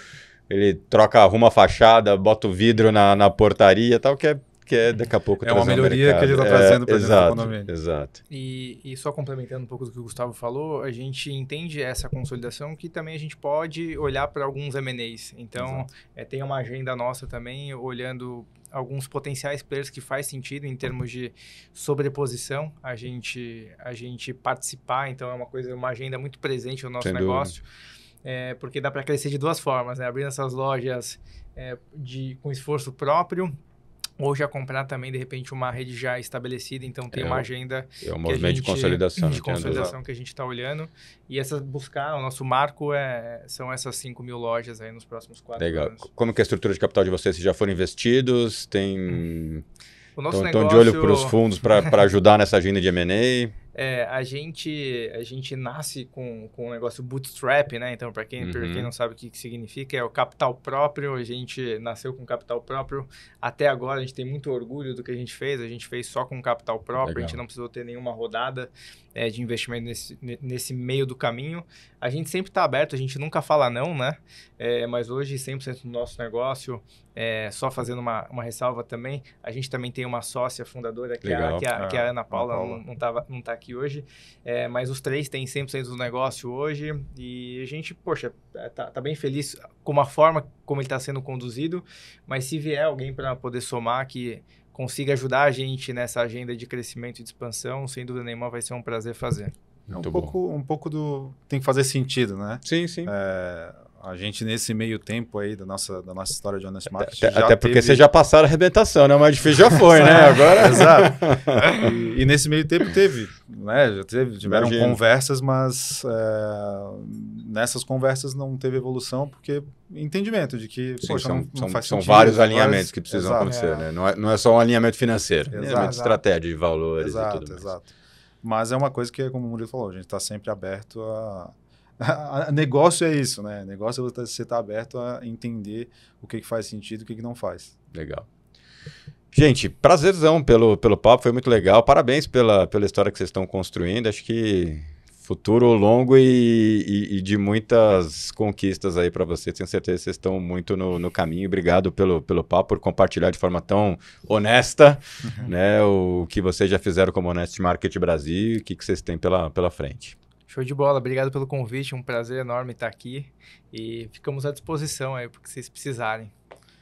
ele troca, arruma a fachada, bota o vidro na, na portaria e tal, que é, que é daqui a pouco É uma melhoria que ele está é, trazendo é, para o condomínio. Exato. E, e só complementando um pouco do que o Gustavo falou, a gente entende essa consolidação que também a gente pode olhar para alguns MNEs. Então, é, tem uma agenda nossa também, olhando alguns potenciais players que faz sentido em termos de sobreposição, a gente a gente participar, então é uma coisa, uma agenda muito presente no nosso Sem negócio. Dúvida é, porque dá para crescer de duas formas, né? Abrindo essas lojas é, de, com esforço próprio ou já comprar também, de repente, uma rede já estabelecida, então tem é, uma agenda. É um movimento gente, de consolidação. De né? consolidação que a gente está olhando. E essa buscar, o nosso marco é, são essas 5 mil lojas aí nos próximos quatro Legal. anos. Como que é a estrutura de capital de vocês? Se já foram investidos? Tem. Hum. O nosso Estão negócio... de olho para os fundos para ajudar nessa agenda de M&A? É, a gente a gente nasce com, com um negócio bootstrap, né? Então, para quem, uhum. quem não sabe o que, que significa, é o capital próprio. A gente nasceu com capital próprio. Até agora, a gente tem muito orgulho do que a gente fez. A gente fez só com capital próprio, Legal. a gente não precisou ter nenhuma rodada é, de investimento nesse, nesse meio do caminho. A gente sempre está aberto, a gente nunca fala não, né? É, mas hoje, 100% do nosso negócio, é, só fazendo uma, uma ressalva também, a gente também tem uma sócia fundadora, que, é a, que, é a, é, que é a Ana Paula, Ana Paula. Não, está não tá aqui hoje, é, mas os três têm 100% do negócio hoje e a gente, poxa, está tá bem feliz com a forma como ele está sendo conduzido, mas se vier alguém para poder somar que consiga ajudar a gente nessa agenda de crescimento e de expansão, sem dúvida nenhuma vai ser um prazer fazer. É um, pouco, um pouco, do. Tem que fazer sentido, né? Sim, sim. É, a gente, nesse meio tempo aí da nossa, da nossa história de Honest Market. Até, até porque teve... vocês já passaram a arrebentação, né? O mais difícil já foi, né? Agora. Exato. E, e, nesse meio tempo teve, né? Já teve, tiveram Imagina. conversas, mas é, nessas conversas não teve evolução, porque entendimento de que, Sim, poxa, são, não, não são, sentido, vários alinhamentos que é precisam exato. acontecer, é. né? Não é, não é só um alinhamento financeiro, é exato, alinhamento exato. de estratégia, de valores exato, e tudo mais. Exato. Mas é uma coisa que, como o Murilo falou, a gente está sempre aberto a *laughs* negócio é isso, né? Negócio é você estar tá, tá aberto a entender o que, que faz sentido e o que, que não faz. Legal. Gente, prazerzão pelo, pelo papo, foi muito legal. Parabéns pela, pela história que vocês estão construindo. Acho que futuro longo e, e, e de muitas conquistas aí para vocês. Tenho certeza que vocês estão muito no, no, caminho. Obrigado pelo, pelo papo, por compartilhar de forma tão honesta uhum. né, o, o que vocês já fizeram como Honest Market Brasil e o que, que vocês têm pela, pela frente. Show de bola, obrigado pelo convite, um prazer enorme estar aqui e ficamos à disposição aí porque vocês precisarem.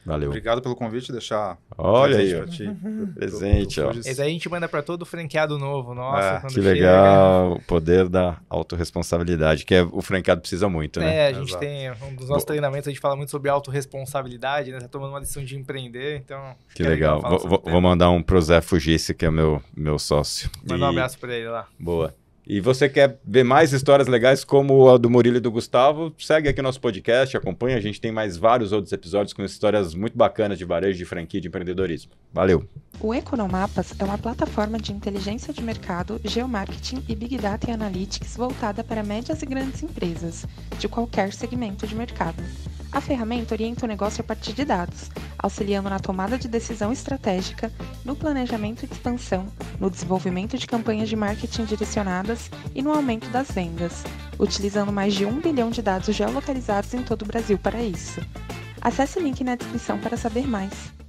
Valeu. Obrigado pelo convite, deixar Olha aí, ó. pro, presente, pro, pro, ó. Esse aí a gente manda para todo franqueado novo, nossa. É, que chega, legal, o poder da autorresponsabilidade, que é, o franqueado precisa muito, né? É, a gente Exato. tem, um dos nossos Bo... treinamentos a gente fala muito sobre autorresponsabilidade, né? Tá tomando uma lição de empreender, então... Que, legal, vou, vou, vou, mandar um pro Zé Fugisse, que é meu, meu sócio. Manda e... um abraço para ele lá. Boa. E você quer ver mais histórias legais como a do Murilo e do Gustavo, segue aqui nosso podcast, acompanha. A gente tem mais vários outros episódios com histórias muito bacanas de varejo, de franquia, de empreendedorismo. Valeu! O Economapas é uma plataforma de inteligência de mercado, geomarketing e Big Data e Analytics voltada para médias e grandes empresas, de qualquer segmento de mercado. A ferramenta orienta o negócio a partir de dados, auxiliando na tomada de decisão estratégica, no planejamento de expansão, no desenvolvimento de campanhas de marketing direcionadas e no aumento das vendas, utilizando mais de 1 bilhão de dados geolocalizados em todo o Brasil para isso. Acesse o link na descrição para saber mais.